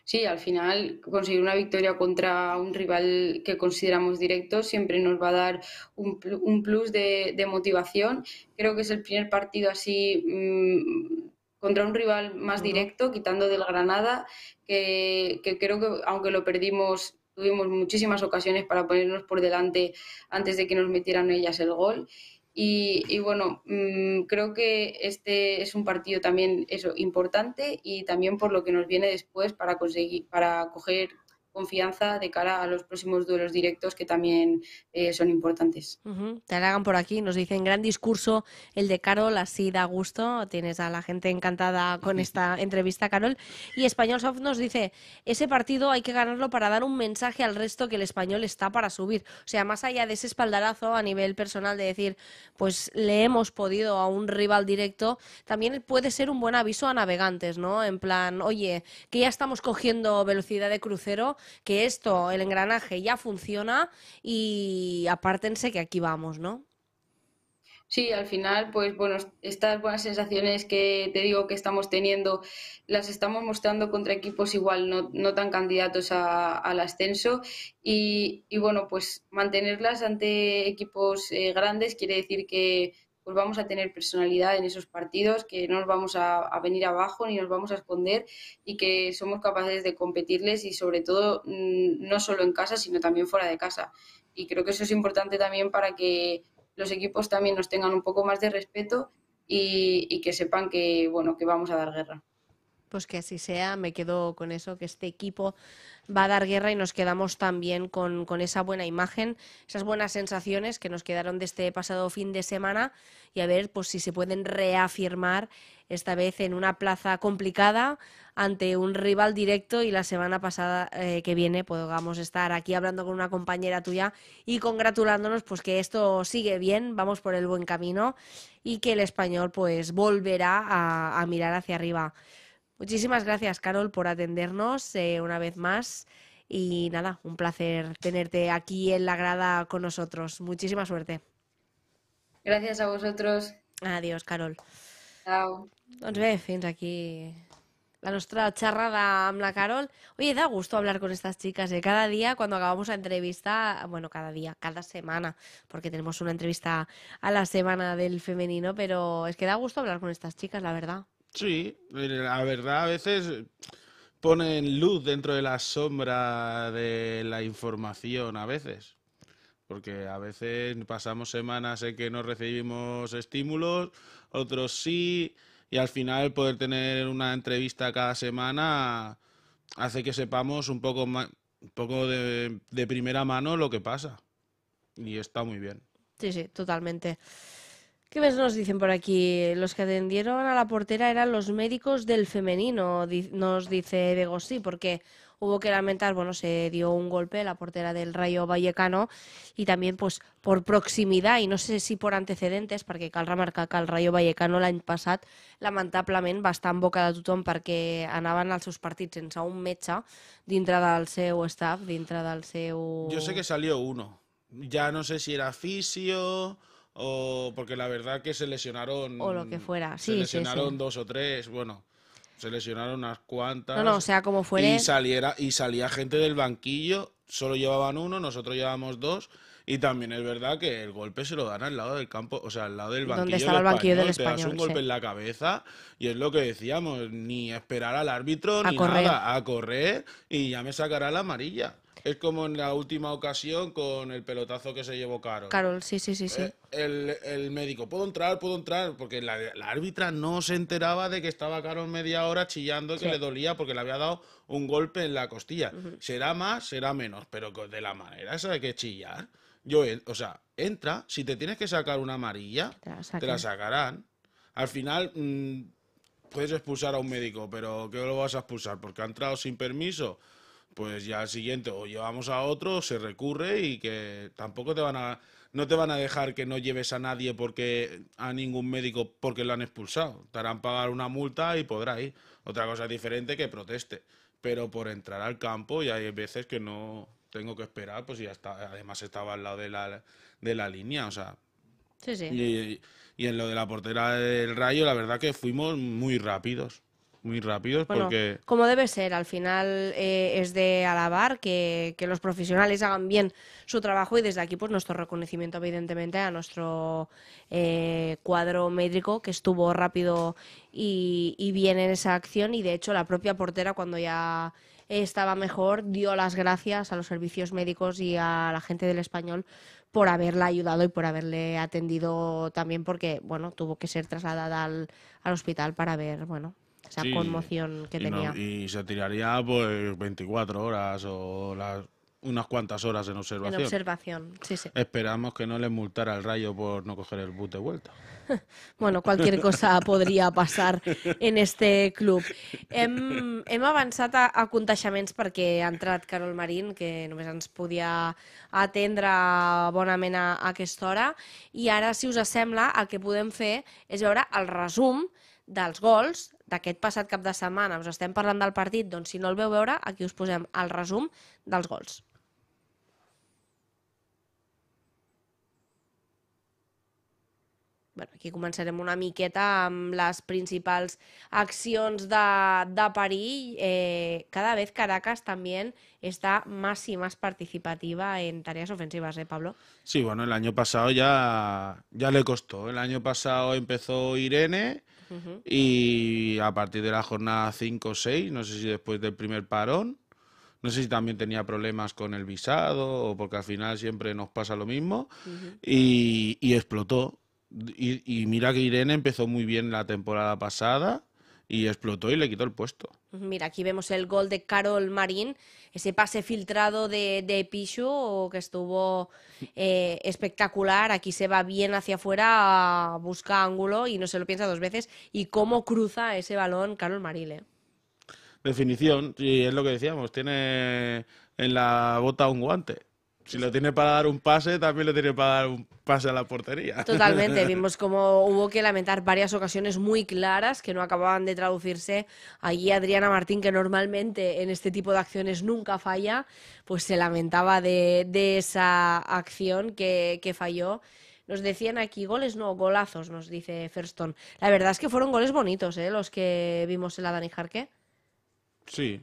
Sí, al final conseguir una victoria contra un rival que consideramos directo siempre nos va a dar un, plus de, motivación. Creo que es el primer partido así mm, contra un rival más directo, quitando del Granada, que creo que aunque lo perdimos tuvimos muchísimas ocasiones para ponernos por delante antes de que nos metieran ellas el gol y, bueno, mm, creo que este es un partido también eso, importante y también por lo que nos viene después para conseguir, para coger confianza de cara a los próximos duelos directos que también eh, son importantes. Te hagan por aquí, nos dicen gran discurso el de Carol, así da gusto, tienes a la gente encantada con [laughs] esta entrevista, Carol. Y Español Soft nos dice, ese partido hay que ganarlo para dar un mensaje al resto que el español está para subir. O sea, más allá de ese espaldarazo a nivel personal de decir, pues le hemos podido a un rival directo, también puede ser un buen aviso a navegantes, ¿no? En plan, oye, que ya estamos cogiendo velocidad de crucero, que esto, el engranaje ya funciona y apártense que aquí vamos, ¿no? Sí, al final, pues bueno, estas buenas sensaciones que te digo que estamos teniendo, las estamos mostrando contra equipos igual no, tan candidatos a, al ascenso. Y, bueno, pues mantenerlas ante equipos eh, grandes quiere decir que pues vamos a tener personalidad en esos partidos, que no nos vamos a, venir abajo ni nos vamos a esconder y que somos capaces de competirles y sobre todo mm, no solo en casa, sino también fuera de casa. Y creo que eso es importante también para que los equipos también nos tengan un poco más de respeto y, y que sepan que, bueno, que vamos a dar guerra. Pues que así sea, me quedo con eso, que este equipo va a dar guerra y nos quedamos también con, esa buena imagen, esas buenas sensaciones que nos quedaron de este pasado fin de semana y a ver pues, si se pueden reafirmar esta vez en una plaza complicada ante un rival directo y la semana pasada eh, que viene podamos estar aquí hablando con una compañera tuya y congratulándonos pues que esto sigue bien, vamos por el buen camino y que el español pues volverá a mirar hacia arriba. Muchísimas gracias, Carol, por atendernos eh, una vez más. Y nada, un placer tenerte aquí en la grada con nosotros. Muchísima suerte. Gracias a vosotros. Adiós, Carol. Chao. Doncs aquí la nuestra charrada amb la Carol. Oye, da gusto hablar con estas chicas. de eh. Cada día, cuando acabamos la entrevista, bueno, cada día, cada semana, porque tenemos una entrevista a la semana del femenino, pero es que da gusto hablar con estas chicas, la verdad. Sí, la verdad a veces ponen luz dentro de la sombra de la información, a veces. Porque a veces pasamos semanas en que no recibimos estímulos, otros sí, y al final poder tener una entrevista cada semana hace que sepamos un poco, más, un poco de, de primera mano lo que pasa. Y está muy bien. Sí, sí, totalmente. ¿Qué más nos dicen por aquí? Los que atendieron a la portera eran los médicos del femenino, nos dice Bego, sí, porque hubo que lamentar, bueno, se dio un golpe a la portera del Rayo Vallecano y también pues por proximidad y no sé si por antecedentes, porque cal remarcar que el Rayo Vallecano l'any passat lamentablement va estar en boca de tothom perquè anaven als seus partits sense un metge dintre del seu staff, dintre del seu... Jo sé que salió uno. Ja no sé si era fisio... o porque la verdad que se lesionaron. O lo que fuera, sí. Se lesionaron dos o tres, bueno, se lesionaron unas cuantas. No, no, o sea, como fuera. Y, saliera, y salía gente del banquillo, solo llevaban uno, nosotros llevábamos dos. Y también es verdad que el golpe se lo dan al lado del campo, o sea, al lado del banquillo. donde estaba el banquillo del español? Te das un golpe en la cabeza y es lo que decíamos, ni esperar al árbitro ni nada, a correr y ya me sacará la amarilla. Es como en la última ocasión con el pelotazo que se llevó Caro. Carol, sí, sí, sí, sí. Eh, el, médico, ¿puedo entrar? ¿Puedo entrar? Porque la, árbitra no se enteraba de que estaba Carol media hora chillando que le dolía porque le había dado un golpe en la costilla. Será más, será menos, pero de la manera esa de que chillar. Yo, o sea, entra, si te tienes que sacar una amarilla, te la, sacarán. Al final... Mm, puedes expulsar a un médico, pero ¿qué lo vas a expulsar? ¿Porque ha entrado sin permiso? pues ya al siguiente o llevamos a otro, se recurre y que tampoco te van a no te van a dejar que no lleves a nadie porque a ningún médico porque lo han expulsado. Te harán pagar una multa y podrá ir. Otra cosa diferente que proteste, pero por entrar al campo y hay veces que no tengo que esperar, pues ya está, además estaba al lado de la de la línea, o sea, Sí, sí. Y, y, en lo de la portera del Rayo, la verdad que fuimos muy rápidos muy rápidos bueno, porque... Como debe ser, al final eh, es de alabar que, que, los profesionales hagan bien su trabajo y desde aquí pues nuestro reconocimiento evidentemente a nuestro eh, cuadro médico que estuvo rápido y, y bien en esa acción y de hecho la propia portera cuando ya estaba mejor, dio las gracias a los servicios médicos y a la gente del español por haberla ayudado y por haberle atendido también porque, bueno, tuvo que ser trasladada al, al hospital para ver, bueno, esa sí, conmoción que y tenía. No, y se tiraría pues 24 horas o las, unas cuantas horas en observación. En observación, sí, sí. Esperamos que no le multara el rayo por no coger el bus de vuelta. [laughs] bueno, cualquier cosa [laughs] podría pasar en este club. Hem, hem avançat a, a contaixaments perquè ha entrat Carol Marín, que només ens podia atendre bonament a, a aquesta hora, i ara, si us sembla, el que podem fer és veure el resum dels gols d'aquest passat cap de setmana us estem parlant del partit, doncs si no el veu veure, aquí us posem el resum dels gols. bueno, aquí començarem una miqueta amb les principals accions de, de perill. Eh, cada vez Caracas també està més i més participativa en tareas ofensives, ¿eh, Pablo? Sí, bueno, el año pasado ya, ya le costó. El año pasado empezó Irene Y a partir de la jornada 5 o 6, no sé si después del primer parón, no sé si también tenía problemas con el visado o porque al final siempre nos pasa lo mismo y, explotó. y, mira que Irene empezó muy bien la temporada pasada y explotó y le quitó el puesto. Mira, aquí vemos el gol de Carol Marín, ese pase filtrado de, de Pichu que estuvo eh, espectacular. Aquí se va bien hacia afuera, busca ángulo y no se lo piensa dos veces. Y cómo cruza ese balón Carol Marín. Eh. Definición, y es lo que decíamos, tiene en la bota un guante. Si lo tiene para dar un pase, también lo tiene para dar un pase a la portería. Totalmente. [laughs] Vimos cómo hubo que lamentar varias ocasiones muy claras que no acababan de traducirse. Allí Adriana Martín, que normalmente en este tipo de acciones nunca falla, pues se lamentaba de, esa acción que, falló. Nos decían aquí goles, no, golazos, nos dice Ferston. La verdad es que fueron goles bonitos, ¿eh? los que vimos en la Dani Jarque. Sí.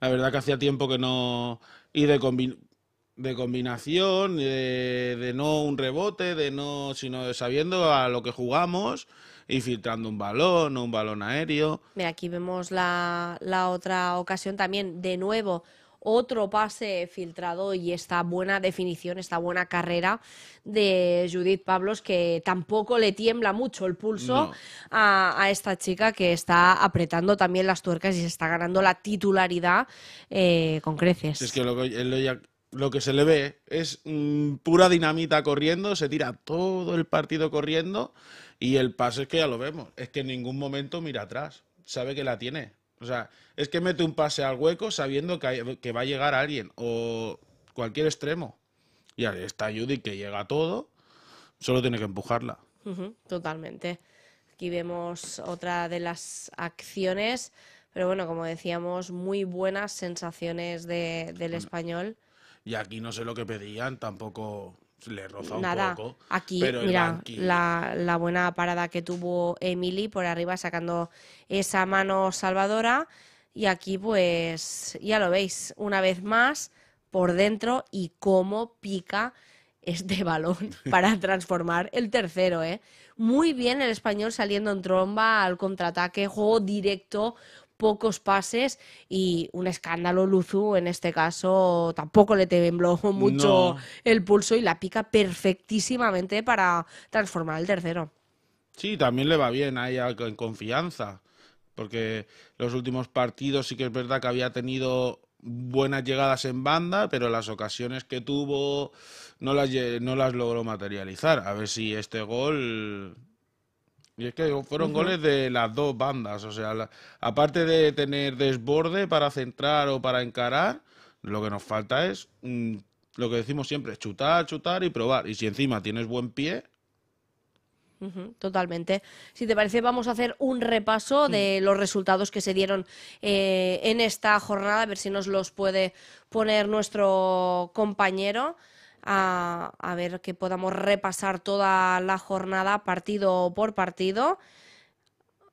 La verdad que hacía tiempo que no y de, combinación, de, no un rebote, de no, sino sabiendo a lo que jugamos y filtrando un balón o un balón aéreo. Mira, aquí vemos la, la otra ocasión también, de nuevo, otro pase filtrado y esta buena definición, esta buena carrera de Judith Pablos, que tampoco le tiembla mucho el pulso a, esta chica que está apretando también las tuercas y se está ganando la titularidad eh, con creces. Es que lo, que se le ve es mm, pura dinamita corriendo, se tira todo el partido corriendo y el pase es que ya lo vemos, es que en ningún momento mira atrás, sabe que la tiene. O sea, es que mete un pase al hueco sabiendo que, va a llegar alguien o cualquier extremo. Y ahí está Judy que llega todo, solo tiene que empujarla. totalmente. Aquí vemos otra de las acciones, pero bueno, como decíamos, muy buenas sensaciones del español. Y aquí no sé lo que pedían, tampoco le roza Nada. un poco. Aquí, mira, la, la, buena parada que tuvo Emily por arriba sacando esa mano salvadora. Y aquí, pues, ya lo veis, una vez más, por dentro y cómo pica este [laughs] balón para transformar el tercero, ¿eh? Muy bien el español saliendo en tromba al contraataque, juego directo, pocos pases y un escándalo Luzu en este caso tampoco le tembló mucho el pulso y la pica perfectísimamente para transformar el tercero. Sí, también le va bien ahí en confianza, porque los últimos partidos sí que es verdad que había tenido buenas llegadas en banda, pero las ocasiones que tuvo no las, no las logró materializar. A ver si este gol y es que fueron goles de las dos bandas, o sea, aparte de tener desborde para centrar o para encarar, lo que nos falta es mm, lo que decimos siempre, chutar, chutar y probar. Y si encima tienes buen pie, Totalmente. Si te parece, vamos a hacer un repaso de mm. los resultados que se dieron eh, en esta jornada, a ver si nos los puede poner nuestro compañero a, ver que podamos repasar toda la jornada partido por partido.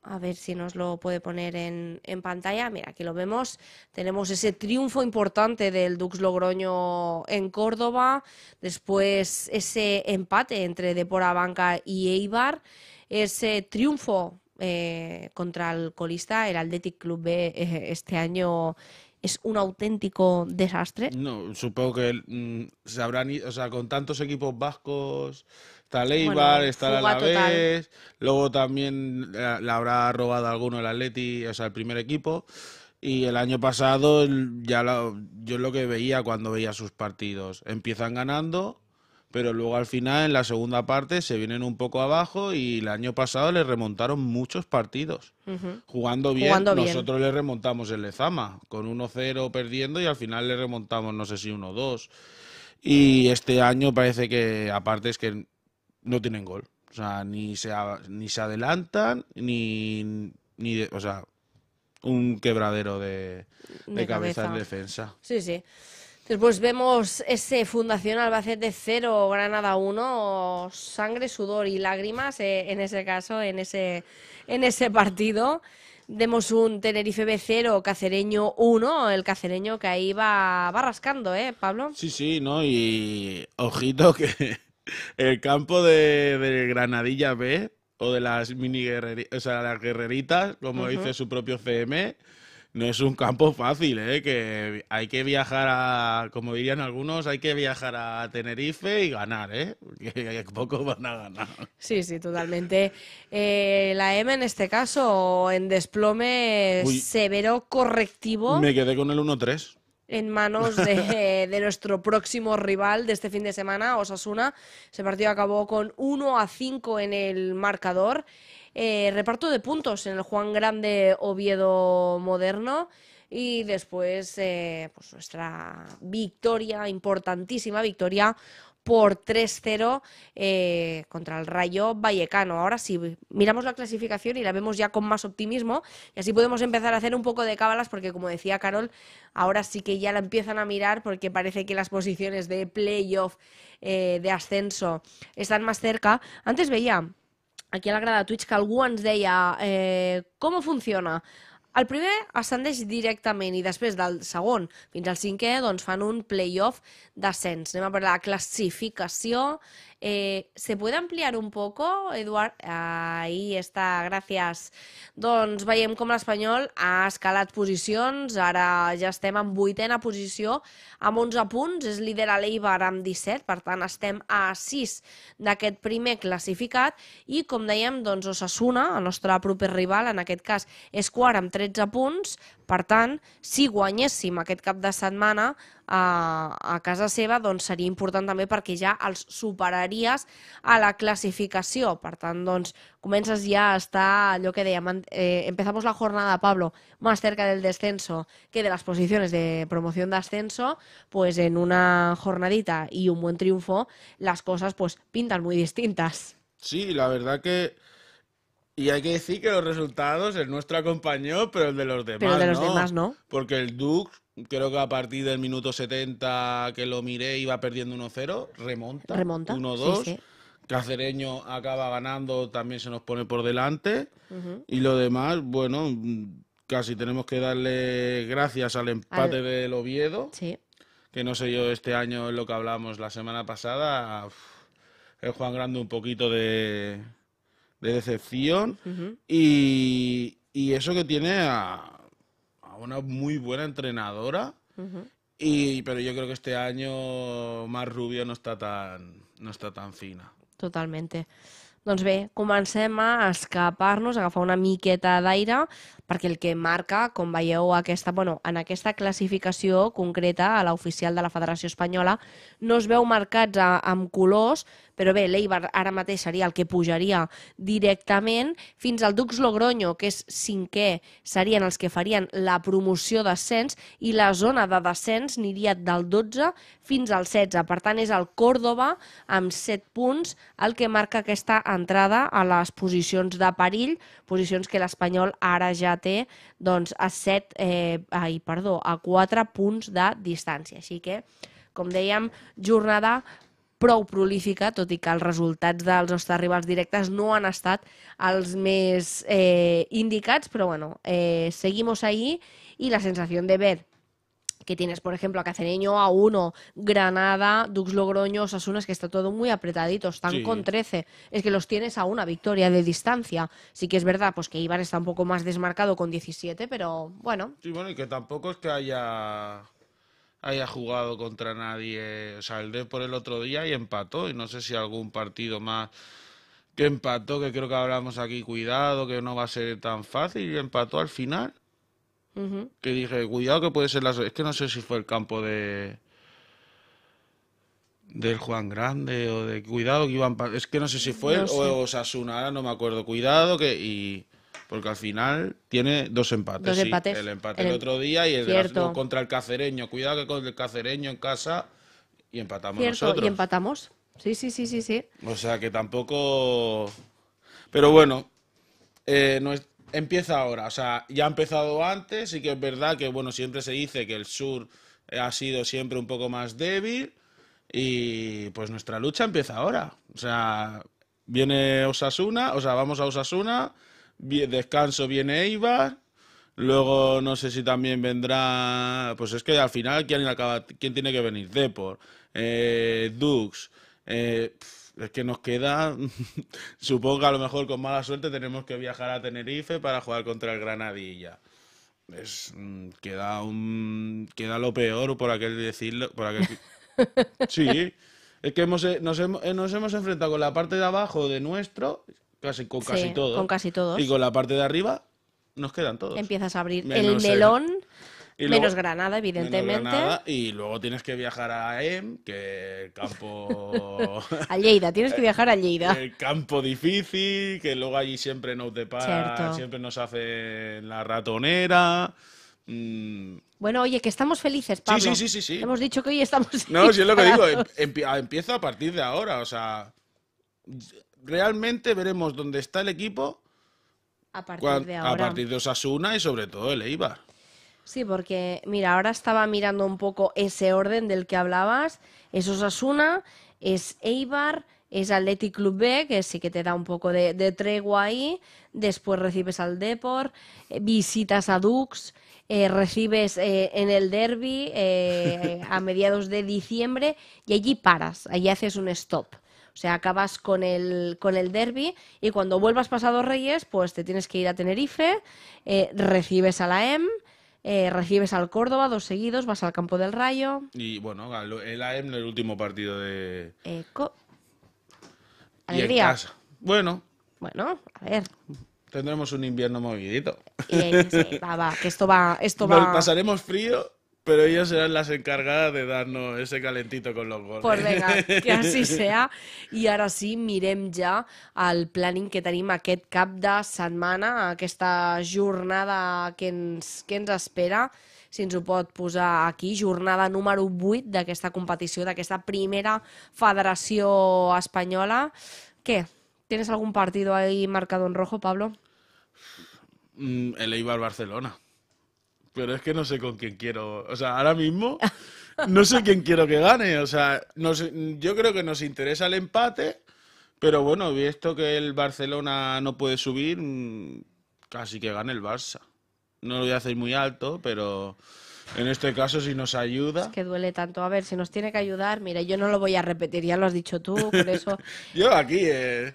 A ver si nos lo puede poner en, pantalla. Mira, aquí lo vemos. Tenemos ese triunfo importante del Dux Logroño en Córdoba. Después ese empate entre Banca y Eibar. Ese triunfo eh, contra el colista, el Athletic Club B, eh, este año es un auténtico desastre. No, supongo que mm, se habrán, o sea, con tantos equipos vascos, está Leibar, está el Alavés, luego también la habrá robado alguno el Atleti, o sea, el primer equipo. Y el año pasado, ya yo lo que veía cuando veía sus partidos, empiezan ganando pero luego al final en la segunda parte se vienen un poco abajo y el año pasado le remontaron muchos partidos. Jugando bien, nosotros les le remontamos el Lezama, con 1-0 perdiendo y al final le remontamos no sé si 1-2. Y este año parece que aparte es que no tienen gol. O sea, ni se, ni se adelantan, ni, ni o sea, un quebradero de, de, cabeza en defensa. Sí, sí. Después vemos ese Fundación Albacete 0, Granada 1, sangre, sudor y lágrimas, eh, en ese caso, en ese, en ese partido. vemos un Tenerife B0, Cacereño 1, el Cacereño que ahí va, rascando, ¿eh, Pablo? Sí, sí, ¿no? Y ojito que [laughs] el campo de, Granadilla B o de las mini guerreritas, o sea, las guerreritas, como dice su propio CM, no es un campo fácil, ¿eh? que hay que viajar a, como dirían algunos, hay que viajar a Tenerife y ganar, ¿eh? [laughs] poco van a ganar. Sí, sí, totalmente. Eh, la M en este caso, en desplome severo correctivo. Me quedé con el 1-3 en manos [laughs] de, nuestro próximo rival de este fin de semana, Osasuna. Ese partido acabó con 1 a 5 en el marcador. Eh, reparto de puntos en el Juan Grande Oviedo Moderno. Y después, eh, pues, nuestra victoria, importantísima victoria por 3-0 eh, contra el Rayo Vallecano. Ahora si miramos la clasificación y la vemos ya con más optimismo y así podemos empezar a hacer un poco de cábalas porque como decía Carol, ahora sí que ya la empiezan a mirar porque parece que las posiciones de playoff, de ascenso, están más cerca. Antes veía aquí a la grada de Twitch que algú ens deia eh, com funciona. El primer ascendeix directament i després del segon fins al cinquè doncs, fan un playoff d'ascens. Anem a parlar de classificació, Eh, ¿Se puede ampliar un poco, Eduard? Ahí està, gràcies. Doncs veiem com l'Espanyol ha escalat posicions, ara ja estem en vuitena posició, amb 11 punts, és líder a l'Eibar amb 17, per tant estem a 6 d'aquest primer classificat, i com dèiem, doncs Osasuna, el nostre proper rival, en aquest cas és quart amb 13 punts, per tant, si guanyéssim aquest cap de setmana, a, casa seva, donde sería importante també perquè ja els superarías a la clasificación. Per tant, ya hasta ja que dèiem, eh, empezamos la jornada, Pablo, más cerca del descenso que de las posiciones de promoción de ascenso, pues en una jornadita y un buen triunfo, las cosas pues pintan muy distintas. Sí, la verdad que... Y hay que decir que los resultados, el nuestro acompañó, pero el de los demás. de los demás no. Porque el Dux creo que a partir del minuto 70 que lo miré iba perdiendo 1-0, remonta, 1-2. Cacereño acaba ganando, también se nos pone por delante. Y lo demás, bueno, casi tenemos que darle gracias al empate del Oviedo. Que no sé yo, este año es lo que hablamos la semana pasada. el Juan Grande un poquito de, decepción. y, y eso que tiene a, una muy buena entrenadora. Y, pero yo creo que este año Mar Rubio no está tan, no está tan fina. Totalmente. Doncs bé, comencem a escaparnos a agafar una miqueta aire... perquè el que marca, com veieu aquesta, bueno, en aquesta classificació concreta a l'oficial de la Federació Espanyola, no es veu marcats a, amb colors, però bé, l'Eibar ara mateix seria el que pujaria directament, fins al Dux Logroño, que és cinquè, serien els que farien la promoció d'ascens, i la zona de descens aniria del 12 fins al 16. Per tant, és el Córdoba, amb 7 punts, el que marca aquesta entrada a les posicions de perill, posicions que l'Espanyol ara ja que té doncs, a, 7, eh, ai, perdó, a 4 punts de distància. Així que, com dèiem, jornada prou prolífica, tot i que els resultats dels nostres rivals directes no han estat els més eh, indicats, però bueno, eh, seguimos ahí i la sensació de ver que tienes, por ejemplo, a Cacereño a Uno, Granada, Dux Logroño, Osasuna, es que está todo muy apretadito, están con 13, es que los tienes a una victoria de distancia. Sí que es verdad, pues que Ibar está un poco más desmarcado con 17, pero bueno. Sí, bueno, y que tampoco es que haya haya jugado contra nadie, o sea, el de por el otro día y empató, y no sé si algún partido más que empató, que creo que hablamos aquí, cuidado, que no va a ser tan fácil, y empató al final que dije, cuidado que puede ser la... Es que no sé si fue el campo de del Juan Grande o de cuidado que iban es que no sé si fue el o Osasuna no me acuerdo cuidado que y porque al final tiene dos empates, el empate el, otro día y el de contra el cacereño cuidado que con el cacereño en casa y empatamos nosotros y empatamos sí sí sí sí sí o sea que tampoco pero bueno eh, no es empieza ahora, o sea, ya ha empezado antes, y que es verdad que, bueno, siempre se dice que el sur eh, ha sido siempre un poco más débil y pues nuestra lucha empieza ahora, o sea, viene Osasuna, o sea, vamos a Osasuna, descanso viene Eibar, luego no sé si también vendrá, pues es que al final, ¿quién, tiene que venir? Depor, eh, Dux, eh, es que nos queda, [laughs] supongo que a lo mejor con mala suerte tenemos que viajar a Tenerife para jugar contra el Granadilla. Es, mm, queda un queda lo peor por aquel decirlo, por [laughs] Sí, es que hemos, eh, nos, hemos, eh, nos hemos enfrentado con la parte de abajo de nuestro, casi con casi todos. Con casi todos. Y con la parte de arriba nos quedan todos. Empiezas a abrir el melón menos Granada, evidentemente. y luego tienes que viajar a EM, que el campo... a [laughs] Lleida, tienes que viajar a Lleida. [laughs] El campo difícil, que luego allí siempre nos depara, siempre nos hacen la ratonera... Mm. Bueno, oye, que estamos felices, Pablo. Sí, sí, sí, sí, Hemos dicho que hoy estamos. No, sí es lo que digo. Em, em, ah, Empieza a partir de ahora. O sea, realmente veremos dónde está el equipo. A partir de ahora. A partir de Osasuna y sobre todo el Eibar. Sí, porque mira, ahora estaba mirando un poco ese orden del que hablabas. Es Osasuna, es Eibar, es Athletic Club B, que sí que te da un poco de, tregua ahí. Después recibes al Depor, eh, visitas a Dux, eh, recibes eh, en el derby a mediados de diciembre y allí paras, allí haces un stop. O sea, acabas con el, con el derby y cuando vuelvas pasado Reyes, pues te tienes que ir a Tenerife, recibes a la EM eh, recibes al Córdoba dos seguidos, vas al campo del Rayo. Y bueno, el AEM el último partido de. Eco. Alegría. Bueno. Bueno, a ver. Tendremos un invierno movidito. Eh, va, va, que esto va, esto va. pasaremos frío Pero ellas serán las encargadas de darnos ese calentito con los goles. Pues venga, que [laughs] así sea. I ara sí, mirem ja el planning que tenim aquest cap de setmana, aquesta jornada que ens, que ens espera si ens ho pot posar aquí, jornada número 8 d'aquesta competició, d'aquesta primera federació espanyola. Què? ¿Tienes algún partido ahí marcado en rojo, Pablo? Mm, el Eibar-Barcelona. pero es que no sé con quién quiero. O sea, ahora mismo no sé quién quiero que gane. O sea, yo creo que nos interesa el empate, pero bueno, visto que el Barcelona no puede subir, mm, casi que gane el Barça. No lo voy a hacer muy alto, pero en este caso, si nos ayuda. Es que duele tanto. A ver, si nos tiene que ayudar, mira, yo no lo voy a repetir, ya lo has dicho tú, por eso. [laughs] yo aquí, eh,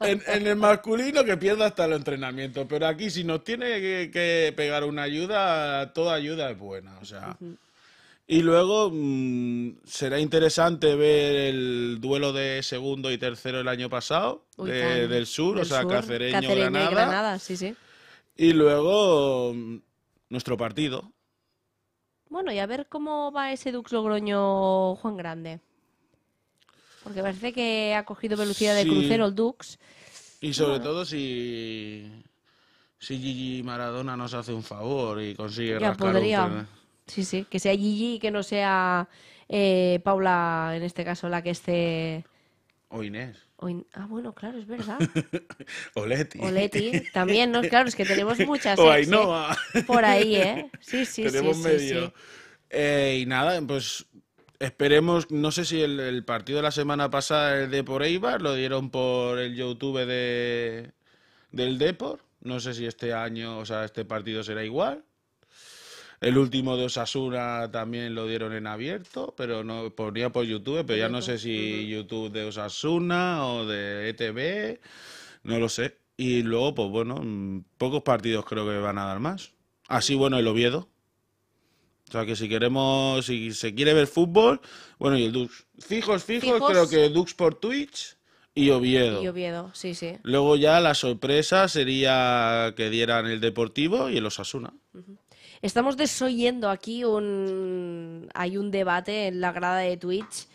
en, el masculino que pierda hasta el entrenamiento, pero aquí, si nos tiene que, pegar una ayuda, toda ayuda es buena, o sea. Y luego mm, será interesante ver el duelo de segundo y tercero el año pasado, del sur, o sea, Cacereño, Granada. Y Granada sí, sí. Y luego mm, nuestro partido bueno, y a ver cómo va ese Dux Logroño Juan Grande. Porque parece que ha cogido velocidad de crucero el Dux. Y sobre todo si, si Gigi Maradona nos hace un favor y consigue ya podría. Sí, sí, que sea Gigi y que no sea eh, Paula, en este caso, la que esté... O Inés. Ah, bueno, claro, es verdad. [laughs] o Leti. también, ¿no? Claro, es que tenemos [laughs] muchas. O Por ahí, ¿eh? Sí, [laughs] sí, sí. Tenemos medio. Eh, y nada, pues Esperemos, no sé si el, partido de la semana pasada, el de por Eibar, lo dieron por el YouTube de, del Depor. No sé si este año, o sea, este partido será igual. El último de Osasuna también lo dieron en abierto, pero no ponía por YouTube, pero ya no sé si YouTube de Osasuna o de ETV, no lo sé. Y luego, pues bueno, mm, pocos partidos creo que van a dar más. Así, bueno, el Oviedo. O sea que si queremos, si se quiere ver fútbol, bueno, y el Dux. Fijos, fijos, creo que Dux por Twitch y Oviedo. Y Oviedo, sí, sí. Luego ya la sorpresa sería que dieran el Deportivo y el Osasuna. Estamos desoyendo aquí un... Hay un debate en la grada de Twitch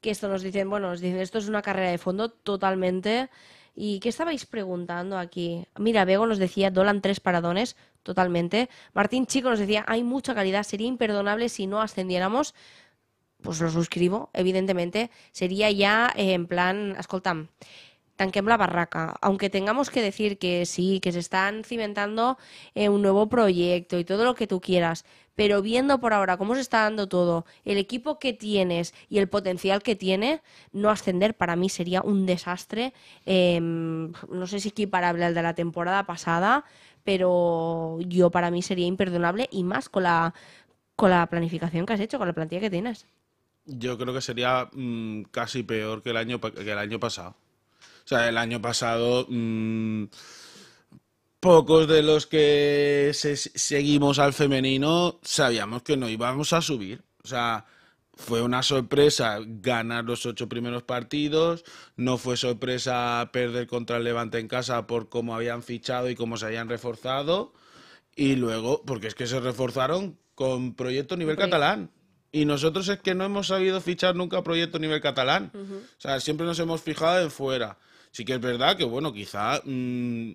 que esto nos dicen, bueno, nos dicen, esto es una carrera de fondo totalmente. ¿Y qué estabais preguntando aquí? Mira, Bego nos decía, Dolan tres paradones, totalmente. Martín Chico nos decía, hay mucha calidad, sería imperdonable si no ascendiéramos. Pues lo suscribo, evidentemente. Sería ya eh, en plan, escoltam, en la barraca, aunque tengamos que decir que sí, que se están cimentando un nuevo proyecto y todo lo que tú quieras, pero viendo por ahora cómo se está dando todo, el equipo que tienes y el potencial que tiene, no ascender para mí sería un desastre, em, no sé si equiparable al de la temporada pasada, pero yo para mí sería imperdonable y más con la, con la planificación que has hecho, con la plantilla que tienes. Yo creo que sería mm, casi peor que el año que el año pasado. O sea, el año pasado... Mm, pocos de los que seguimos al femenino sabíamos que no íbamos a subir. O sea, fue una sorpresa ganar los ocho primeros partidos, no fue sorpresa perder contra el Levante en casa por cómo habían fichado y cómo se habían reforzado, y luego, porque es que se reforzaron con proyecto nivel catalán. Y nosotros es que no hemos sabido fichar nunca proyecto nivel catalán. O sea, siempre nos hemos fijado en fuera. Sí que es verdad que, bueno, quizá mm,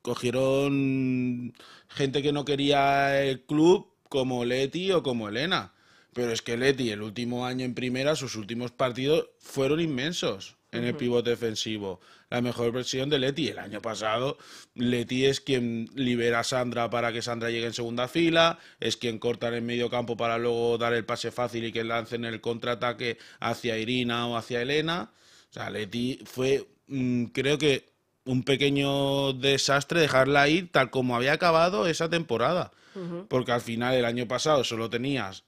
cogieron gente que no quería el club, como Leti o como Elena. Pero es que Leti, el último año en primera, sus últimos partidos fueron inmensos en el pivote defensivo. La mejor versión de Leti. El año pasado, Leti es quien libera a Sandra para que Sandra llegue en segunda fila, es quien corta en el medio campo para luego dar el pase fácil y que lancen el contraataque hacia Irina o hacia Elena. O sea, Leti fue, mm, creo que, un pequeño desastre dejarla ir tal como había acabado esa temporada. Porque al final, el año pasado, solo tenías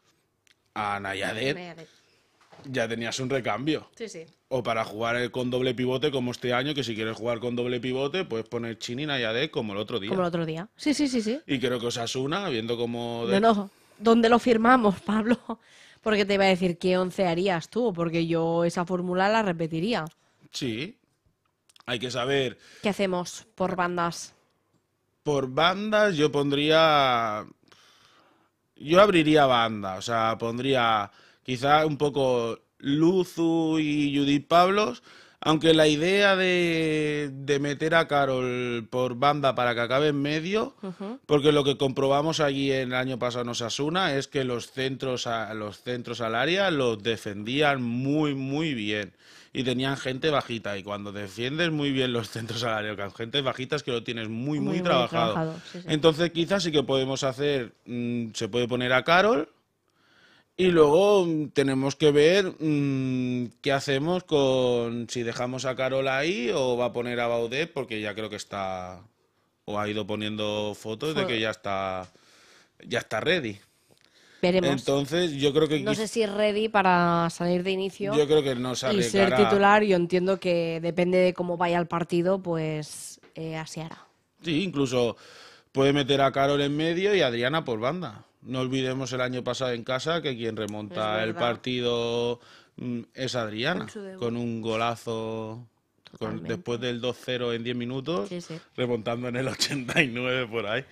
a Nayadet. Ya tenías un recambio. Sí, sí. O para jugar con doble pivote como este año, que si quieres jugar con doble pivote, puedes poner Chini y como el otro día. Como el otro día. Sí, sí, sí, sí. Y creo que Osasuna, viendo como... De... No, no. ¿Dónde lo firmamos, Pablo? porque te iba a decir qué once harías tú, porque yo esa fórmula la repetiría. Sí. Hay que saber. ¿Qué hacemos por bandas? Por bandas yo pondría. Yo abriría banda, o sea, pondría quizá un poco Luzu y Judith Pablos aunque la idea de, meter a Carol por banda para que acabe en medio, porque lo que comprobamos allí en el año pasado en Osasuna es que los centros, los centros al área los defendían muy, muy bien. Y tenían gente bajita. Y cuando defiendes muy bien los centros al área, con gente bajita es que lo tienes muy, muy, trabajado. Entonces quizás sí que podemos hacer, mm, se puede poner a Carol y luego mm, tenemos que ver mm, qué hacemos con si dejamos a Carol ahí o va a poner a Baudet, porque ya creo que está o ha ido poniendo fotos de que ya está ya está ready. Veremos. Entonces, yo creo que no sé si es ready para salir de inicio. Yo creo que no y ser titular, yo entiendo que depende de cómo vaya el partido, pues eh, así hará. Sí, incluso puede meter a Carol en medio y a Adriana por banda. No olvidemos el año pasado en casa que quien remonta el partido mm, es Adriana, con un golazo después del 2-0 en 10 minutos, remontando en el 89 por ahí.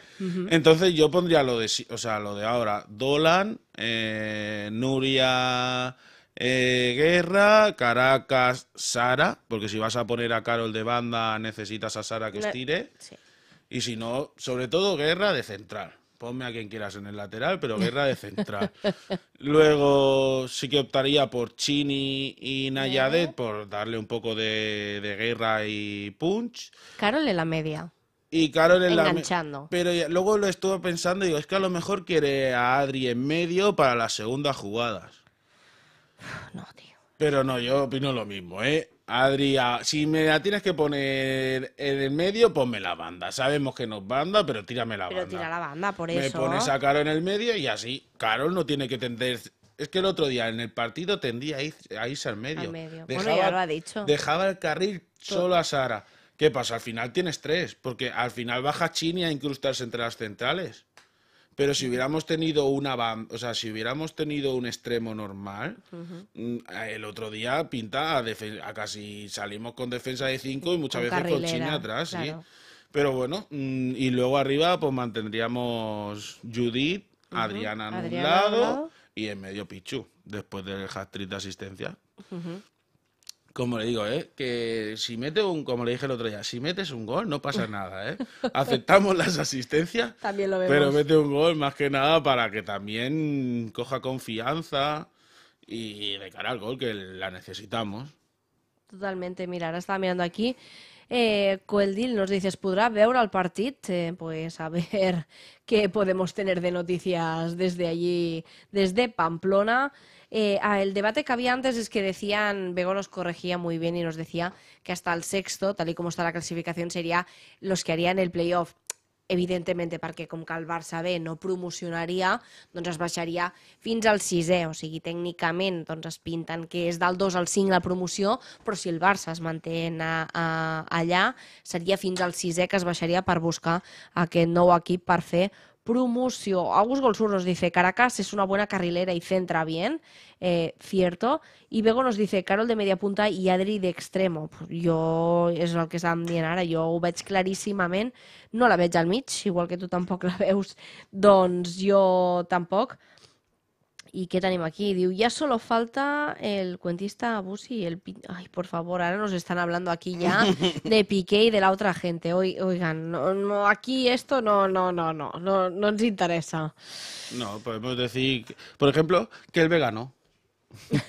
Entonces yo pondría lo de, o sea, lo de ahora, Dolan, eh, Nuria eh, Guerra, Caracas, Sara, porque si vas a poner a Carol de banda necesitas a Sara que estire. Y si no, sobre todo Guerra de central ponme a quien quieras en el lateral, pero Guerra de central. [laughs] Luego sí que optaría por Chini y Nayadet, por darle un poco de, guerra y punch. Carol en la media. Y Carol en la media. Pero luego lo estuve pensando y digo, es que a lo mejor quiere a Adri en medio para las segundas jugadas. [sighs] No, tío. Pero no, yo opino lo mismo, ¿eh? Adria, si me la tienes que poner en el medio, ponme la banda. Sabemos que no banda, pero tírame la pero banda. Tira la banda, por eso. Me pones a Carol en el medio y así. Carol no tiene que tender. Es que el otro día en el partido tendía a, irse al medio. Dejaba, lo dicho. Dejaba el carril solo a Sara. ¿Qué pasa? Al final tienes tres, porque al final baja Chini a incrustarse entre las centrales. Pero si hubiéramos tenido una o sea, si hubiéramos tenido un extremo normal, mm, eh, el otro día pinta a, casi salimos con defensa de 5 y muchas veces con China atrás, sí. Pero bueno, mm, y luego arriba pues mantendríamos Judith, Adriana en un lado, y en medio Pichu, después del hat-trick de asistencia como le digo, ¿eh? que si mete un, como le dije el otro día, si metes un gol no pasa [laughs] nada, ¿eh? aceptamos las asistencias, pero mete un gol más que nada para que también coja confianza y de cara al gol que la necesitamos. Totalmente, mira, ahora estaba mirando aquí. Eh, Coeldil nos dice, ¿podrá ver el partido? Eh, pues a ver [laughs] qué podemos tener de noticias desde allí, desde Pamplona. Eh, el debate que había antes es que decían, Bego nos corregía muy bien y nos decía que hasta el sexto, tal y como está la clasificación, seria los que harien el playoff evidentment perquè com que el Barça B no promocionaria, doncs es baixaria fins al sisè, o sigui, tècnicament doncs es pinten que és del 2 al 5 la promoció, però si el Barça es manté a, a, allà, seria fins al sisè que es baixaria per buscar aquest nou equip per fer promoción. Agus Golsur nos dice, Caracas es una buena carrilera y centra bien, eh, cierto. Y Bego nos dice, Carol de media punta y Adri de Pues Jo, és el que estàvem dient ara, jo ho veig claríssimament, no la veig al mig, igual que tu tampoc la veus, doncs jo tampoc. ¿Y qué tenemos aquí? ya solo falta el cuentista Busi el... Ay, por favor, ahora nos están hablando aquí ya [laughs] de Piqué y de la otra gente. Oigan, no, aquí esto no, no, no, no, no, no nos interesa. No, podemos decir, por ejemplo, que el vegano. [laughs]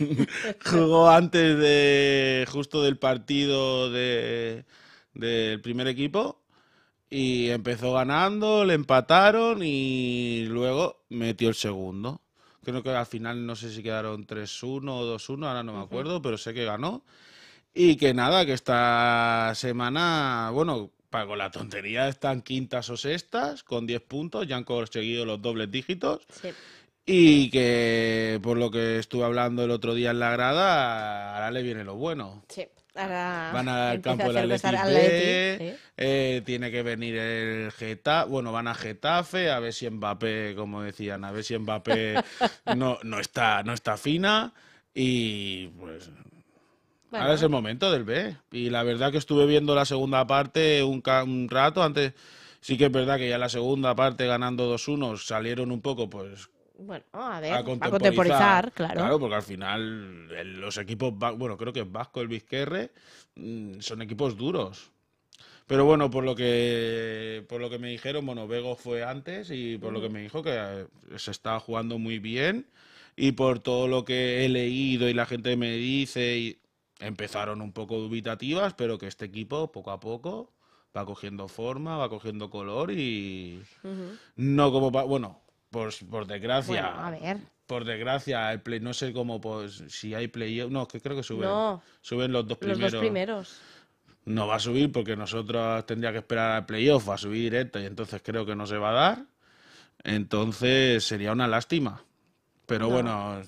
Jugó antes de justo del partido de, del primer equipo y empezó ganando, le empataron y luego metió el segundo. Creo que al final no sé si quedaron 3-1 o 2-1, ahora no me acuerdo, pero sé que ganó. Y que nada, que esta semana, bueno, pago la tontería, están quintas o sextas con 10 puntos, ya han conseguido los dobles dígitos. Y que por lo que estuve hablando el otro día en la grada, ahora le viene lo bueno. Sí van al campo del la ¿eh? tiene que venir el Getafe, bueno, van a Getafe, a ver si Mbappé, como decían, a ver si Mbappé [laughs] no, no, está, no está fina y pues... Ahora es el momento del B. Y la verdad que estuve viendo la segunda parte un, un rato antes. Sí que es verdad que ya la segunda parte ganando 2-1 salieron un poco pues bueno, a ver, a contemporizar, claro. Claro, porque al final los equipos, bueno, creo que Vasco, el Vizquerre, mm, son equipos duros. Pero bueno, por lo que por lo que me dijeron, bueno, Vego fue antes y por lo que me dijo que eh, se está jugando muy bien y por todo lo que he leído y la gente me dice y empezaron un poco dubitativas, pero que este equipo poco a poco va cogiendo forma, va cogiendo color y no como bueno, por, desgracia. a ver. Por desgracia, el play, no sé cómo, pues, si hay playoffs, No, que creo que suben. suben los dos primeros. primeros. No va a subir porque nosotros tendría que esperar al playoff, va a subir directo y entonces creo que no se va a dar. Entonces sería una lástima. Pero bueno,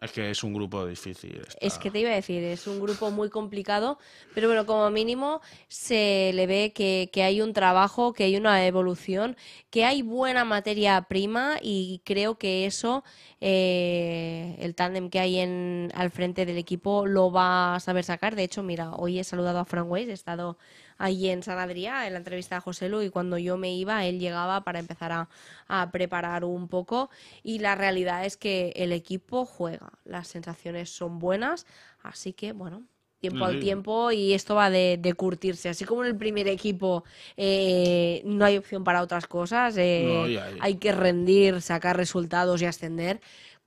es que es un grupo difícil. Es que te iba a decir, es un grupo muy complicado, pero bueno, como mínimo se le ve que, hay un trabajo, que hay una evolución, que hay buena materia prima y creo que eso, eh, el tándem que hay al frente del equipo lo va a saber sacar. De hecho, mira, hoy he saludado a Frank Weiss, he estado allí en San Adrià, en la entrevista de José Lu, y cuando yo me iba, él llegaba para empezar a, preparar un poco. Y la realidad es que el equipo juega, las sensaciones son buenas, así que bueno, tiempo al tiempo y esto va de, curtirse. Así como en el primer equipo eh, no hay opción para otras cosas, eh, hay que rendir, sacar resultados y ascender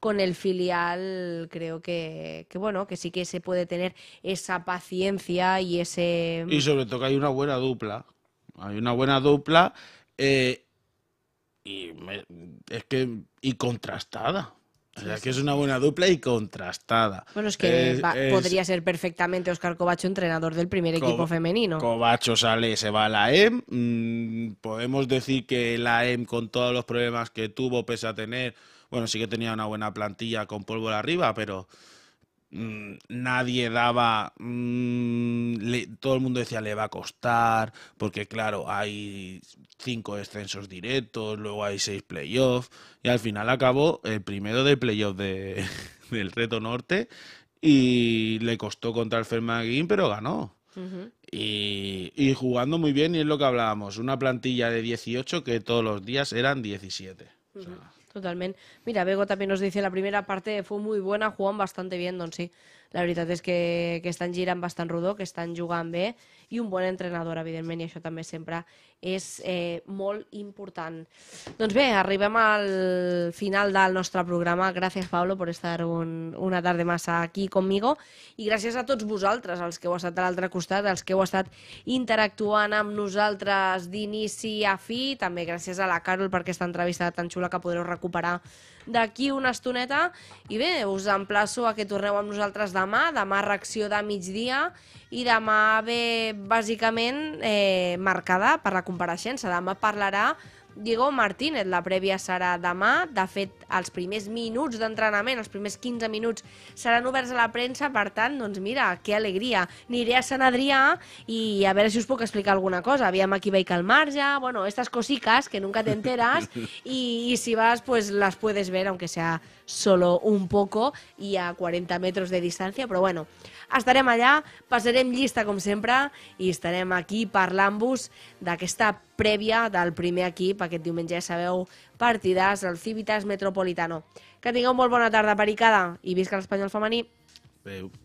con el filial creo que, bueno, que sí que se puede tener esa paciencia y ese... Y sobre todo que hay una buena dupla, hay una buena dupla eh, y, es que, y contrastada. O que es una buena dupla y contrastada. Bueno, es que eh, podría ser perfectamente Oscar Covacho entrenador del primer equipo femenino. Covacho sale, se va a la EM. podemos decir que la EM, con todos los problemas que tuvo, pese a tener bueno, sí que tenía una buena plantilla con pólvora arriba, pero mm, nadie daba, mm, todo el mundo decía le va a costar, porque claro, hay cinco descensos directos, luego hay seis playoffs, y al final acabó el primero de playoff [laughs] del Reto Norte y le costó contra el Fermaguín, pero ganó. y, jugando muy bien, y es lo que hablábamos, una plantilla de 18 que todos los días eran 17. o sea, Totalment. Mira, Bego también nos dice, la primera parte fue muy buena, jugaban bastante bien, don sí. La veritat és que, que estan girant bastant rodó, que estan jugant bé i un bon entrenador, evidentment, i això també sempre és eh, molt important. Doncs bé, arribem al final del nostre programa. Gràcies, Pablo, per estar un, una tarda massa aquí conmigo i gràcies a tots vosaltres, els que heu estat a l'altre costat, els que heu estat interactuant amb nosaltres d'inici a fi. També gràcies a la Carol per aquesta entrevista tan xula que podreu recuperar d'aquí una estoneta i bé, us emplaço a que torneu amb nosaltres demà, demà reacció de migdia i demà ve bàsicament eh, marcada per la compareixença. Demà parlarà Diego Martínez. La prèvia serà demà. De fet, els primers minuts d'entrenament, els primers 15 minuts, seran oberts a la premsa. Per tant, doncs mira, que alegria. Aniré a Sant Adrià i a veure si us puc explicar alguna cosa. Aviam aquí veig al marge, bueno, estas cosiques que nunca te enteras [laughs] i, i si vas, pues las puedes ver, aunque sea solo un poco y a 40 metros de distancia, però bueno, estarem allà, passarem llista com sempre i estarem aquí parlant-vos d'aquesta prèvia del primer equip, aquest diumenge ja sabeu, partides al Civitas Metropolitano. Que tingueu molt bona tarda, Pericada, i visca l'Espanyol femení. Adéu.